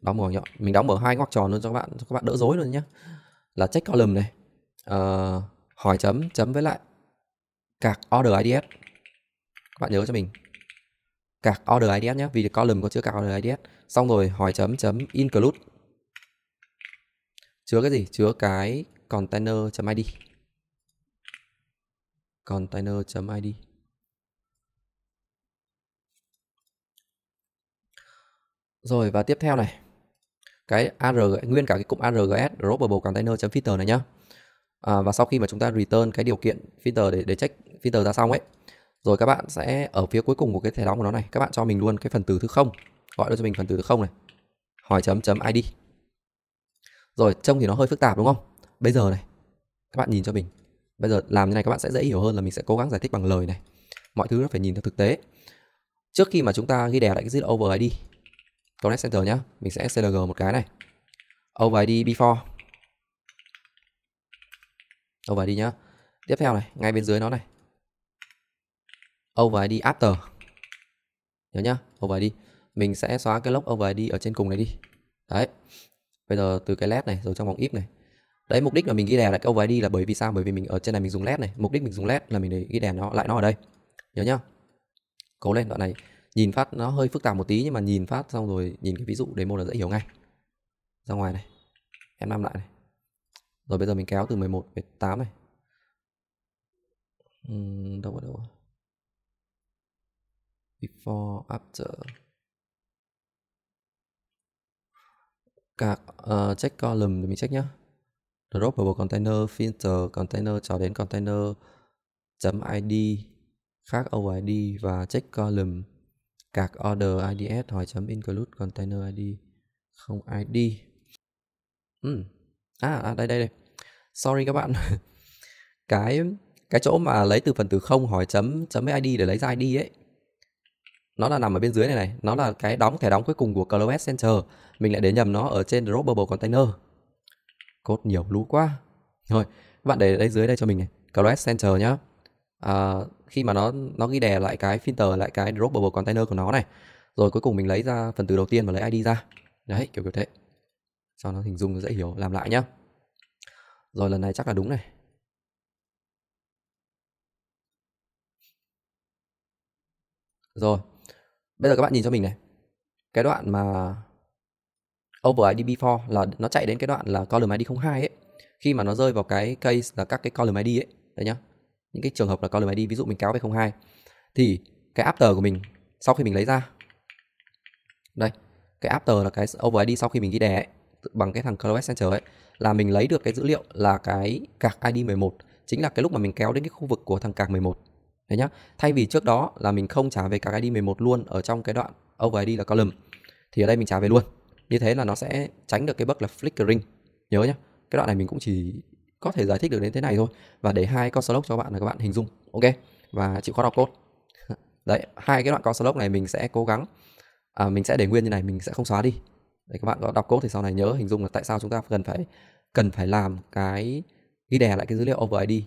đóng mở nhọn mình đóng mở hai ngoặc tròn luôn cho các bạn cho các bạn đỡ rối luôn nhé là check column này uh, hỏi chấm chấm với lại các order ids bạn nhớ cho mình các order ids nhé vì column có chứa các order ids xong rồi hỏi chấm chấm include chứa cái gì chứa cái container chấm id container chấm id rồi và tiếp theo này cái AR nguyên cả cái cụm ARGS droppable container chấm filter này nhá. À, và sau khi mà chúng ta return cái điều kiện filter để để check filter ra xong ấy rồi các bạn sẽ ở phía cuối cùng của cái thẻ đóng của nó này các bạn cho mình luôn cái phần từ thứ không gọi cho mình phần từ thứ không này hỏi chấm chấm id rồi trông thì nó hơi phức tạp đúng không bây giờ này các bạn nhìn cho mình bây giờ làm như này các bạn sẽ dễ hiểu hơn là mình sẽ cố gắng giải thích bằng lời này mọi thứ nó phải nhìn theo thực tế trước khi mà chúng ta ghi đè lại cái zero over id connect center nhá mình sẽ clg một cái này over id before over id nhá tiếp theo này ngay bên dưới nó này over ID after nhớ nhá over ID mình sẽ xóa cái lốc over ID ở trên cùng này đi đấy bây giờ từ cái led này rồi trong vòng if này đấy mục đích là mình ghi đèn lại cái over ID là bởi vì sao bởi vì mình ở trên này mình dùng led này mục đích mình dùng led là mình để ghi đèn nó lại nó ở đây nhớ nhá cố lên đoạn này nhìn phát nó hơi phức tạp một tí nhưng mà nhìn phát xong rồi nhìn cái ví dụ demo là dễ hiểu ngay ra ngoài này em năm lại này rồi bây giờ mình kéo từ 11 về 8 này uhm, đâu có đâu rồi before after các uh, check column thì mình check nhé droppable container filter container cho đến container id khác oid và check column các order ids hỏi chấm include container id không id ừ. à, à đây đây đây sorry các bạn cái cái chỗ mà lấy từ phần từ không hỏi chấm chấm id để lấy ra id ấy nó là nằm ở bên dưới này này nó là cái đóng thẻ đóng cuối cùng của cls center mình lại để nhầm nó ở trên droppable container cốt nhiều lú quá rồi bạn để đây dưới đây cho mình này cls center nhá à, khi mà nó nó ghi đè lại cái filter lại cái droppable container của nó này rồi cuối cùng mình lấy ra phần từ đầu tiên và lấy id ra đấy kiểu kiểu thế cho nó hình dung dễ hiểu làm lại nhá rồi lần này chắc là đúng này rồi bây giờ các bạn nhìn cho mình này cái đoạn mà over id before là nó chạy đến cái đoạn là column id 02 ấy khi mà nó rơi vào cái case là các cái column id ấy đấy nhá những cái trường hợp là column id ví dụ mình kéo về 02 thì cái after của mình sau khi mình lấy ra đây cái after là cái over id sau khi mình ghi đè ấy, bằng cái thằng close center ấy là mình lấy được cái dữ liệu là cái card id 11 chính là cái lúc mà mình kéo đến cái khu vực của thằng cạc 11 Đấy nhá. Thay vì trước đó là mình không trả về các ID 11 luôn ở trong cái đoạn over ID là column thì ở đây mình trả về luôn. Như thế là nó sẽ tránh được cái bug là flickering. Nhớ nhá. Cái đoạn này mình cũng chỉ có thể giải thích được đến thế này thôi và để hai con slot cho các bạn là các bạn hình dung. Ok. Và chịu khó đọc code. Đấy, hai cái đoạn con slot này mình sẽ cố gắng à, mình sẽ để nguyên như này, mình sẽ không xóa đi. Để các bạn có đọc code thì sau này nhớ hình dung là tại sao chúng ta cần phải cần phải làm cái ghi đè lại cái dữ liệu over ID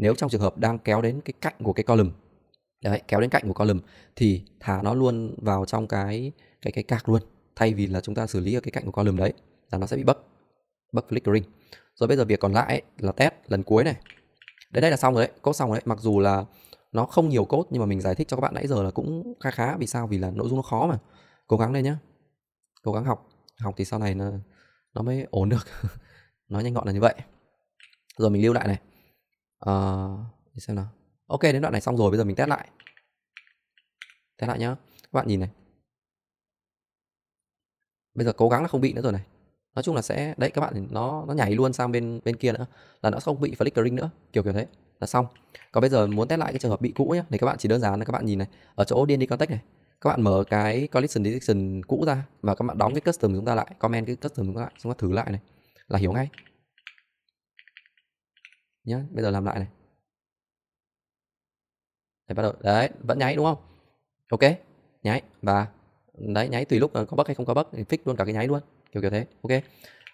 nếu trong trường hợp đang kéo đến cái cạnh của cái column đấy kéo đến cạnh của column thì thả nó luôn vào trong cái cái cái cạc luôn thay vì là chúng ta xử lý ở cái cạnh của column đấy là nó sẽ bị bug bug flickering rồi bây giờ việc còn lại ấy, là test lần cuối này đến đây là xong rồi đấy cốt xong rồi đấy mặc dù là nó không nhiều cốt nhưng mà mình giải thích cho các bạn nãy giờ là cũng khá khá vì sao vì là nội dung nó khó mà cố gắng lên nhá cố gắng học học thì sau này nó, nó mới ổn được nói nhanh gọn là như vậy rồi mình lưu lại này uh, để xem nào ok đến đoạn này xong rồi bây giờ mình test lại test lại nhá các bạn nhìn này bây giờ cố gắng là không bị nữa rồi này nói chung là sẽ đấy các bạn nó nó nhảy luôn sang bên bên kia nữa là nó không bị flickering nữa kiểu kiểu thế là xong còn bây giờ muốn test lại cái trường hợp bị cũ nhé thì các bạn chỉ đơn giản là các bạn nhìn này ở chỗ DND context này các bạn mở cái collision detection cũ ra và các bạn đóng cái custom chúng ta lại comment cái custom chúng ta lại chúng ta thử lại này là hiểu ngay nhá bây giờ làm lại này để bắt đầu đấy vẫn nháy đúng không ok nháy và đấy nháy tùy lúc ờ, có bug hay không có bug thì fix luôn cả cái nháy luôn kiểu kiểu thế ok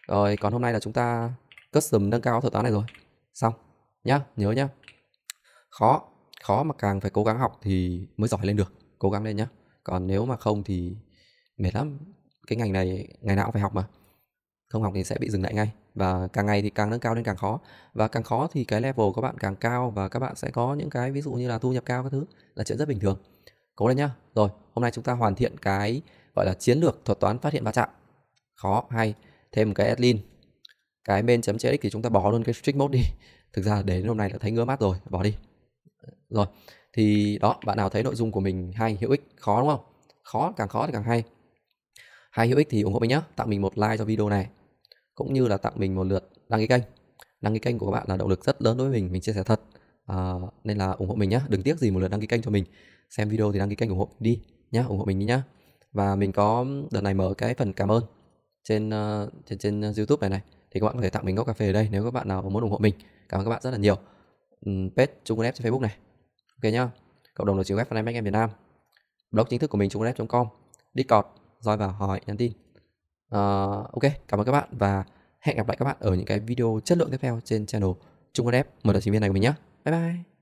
rồi còn hôm nay là chúng ta custom nâng cao thuật toán này rồi xong nhá nhớ nhá khó khó mà càng phải cố gắng học thì mới giỏi lên được cố gắng lên nhá còn nếu mà không thì mệt lắm cái ngành này ngày nào cũng phải học mà không học thì sẽ bị dừng lại ngay và càng ngày thì càng nâng cao lên càng khó và càng khó thì cái level các bạn càng cao và các bạn sẽ có những cái ví dụ như là thu nhập cao các thứ là chuyện rất bình thường cố lên nhá rồi hôm nay chúng ta hoàn thiện cái gọi là chiến lược thuật toán phát hiện va chạm khó hay thêm một cái adlin cái main chấm chế thì chúng ta bỏ luôn cái strict mode đi thực ra đến hôm nay đã thấy ngứa mắt rồi bỏ đi rồi thì đó bạn nào thấy nội dung của mình hay hữu ích khó đúng không khó càng khó thì càng hay hay hữu ích thì ủng hộ mình nhé tặng mình một like cho video này cũng như là tặng mình một lượt đăng ký kênh đăng ký kênh của các bạn là động lực rất lớn đối với mình mình chia sẻ thật à, nên là ủng hộ mình nhé đừng tiếc gì một lượt đăng ký kênh cho mình xem video thì đăng ký kênh ủng hộ đi nhá ủng hộ mình đi nhá và mình có đợt này mở cái phần cảm ơn trên ờ, trên trên YouTube này này thì các bạn có thể tặng mình góc cà phê ở đây nếu các bạn nào muốn ủng hộ mình cảm ơn các bạn rất là nhiều pet, page Trung Web trên Facebook này ok nhá cộng đồng là trường web Fanmade em Việt Nam blog chính thức của mình trung com discord roi vào hỏi nhắn tin Ờ, ok, cảm ơn các bạn và hẹn gặp lại các bạn ở những cái video chất lượng tiếp theo trên channel Trung Quan App, một là chính viên này của mình nhé. Bye bye.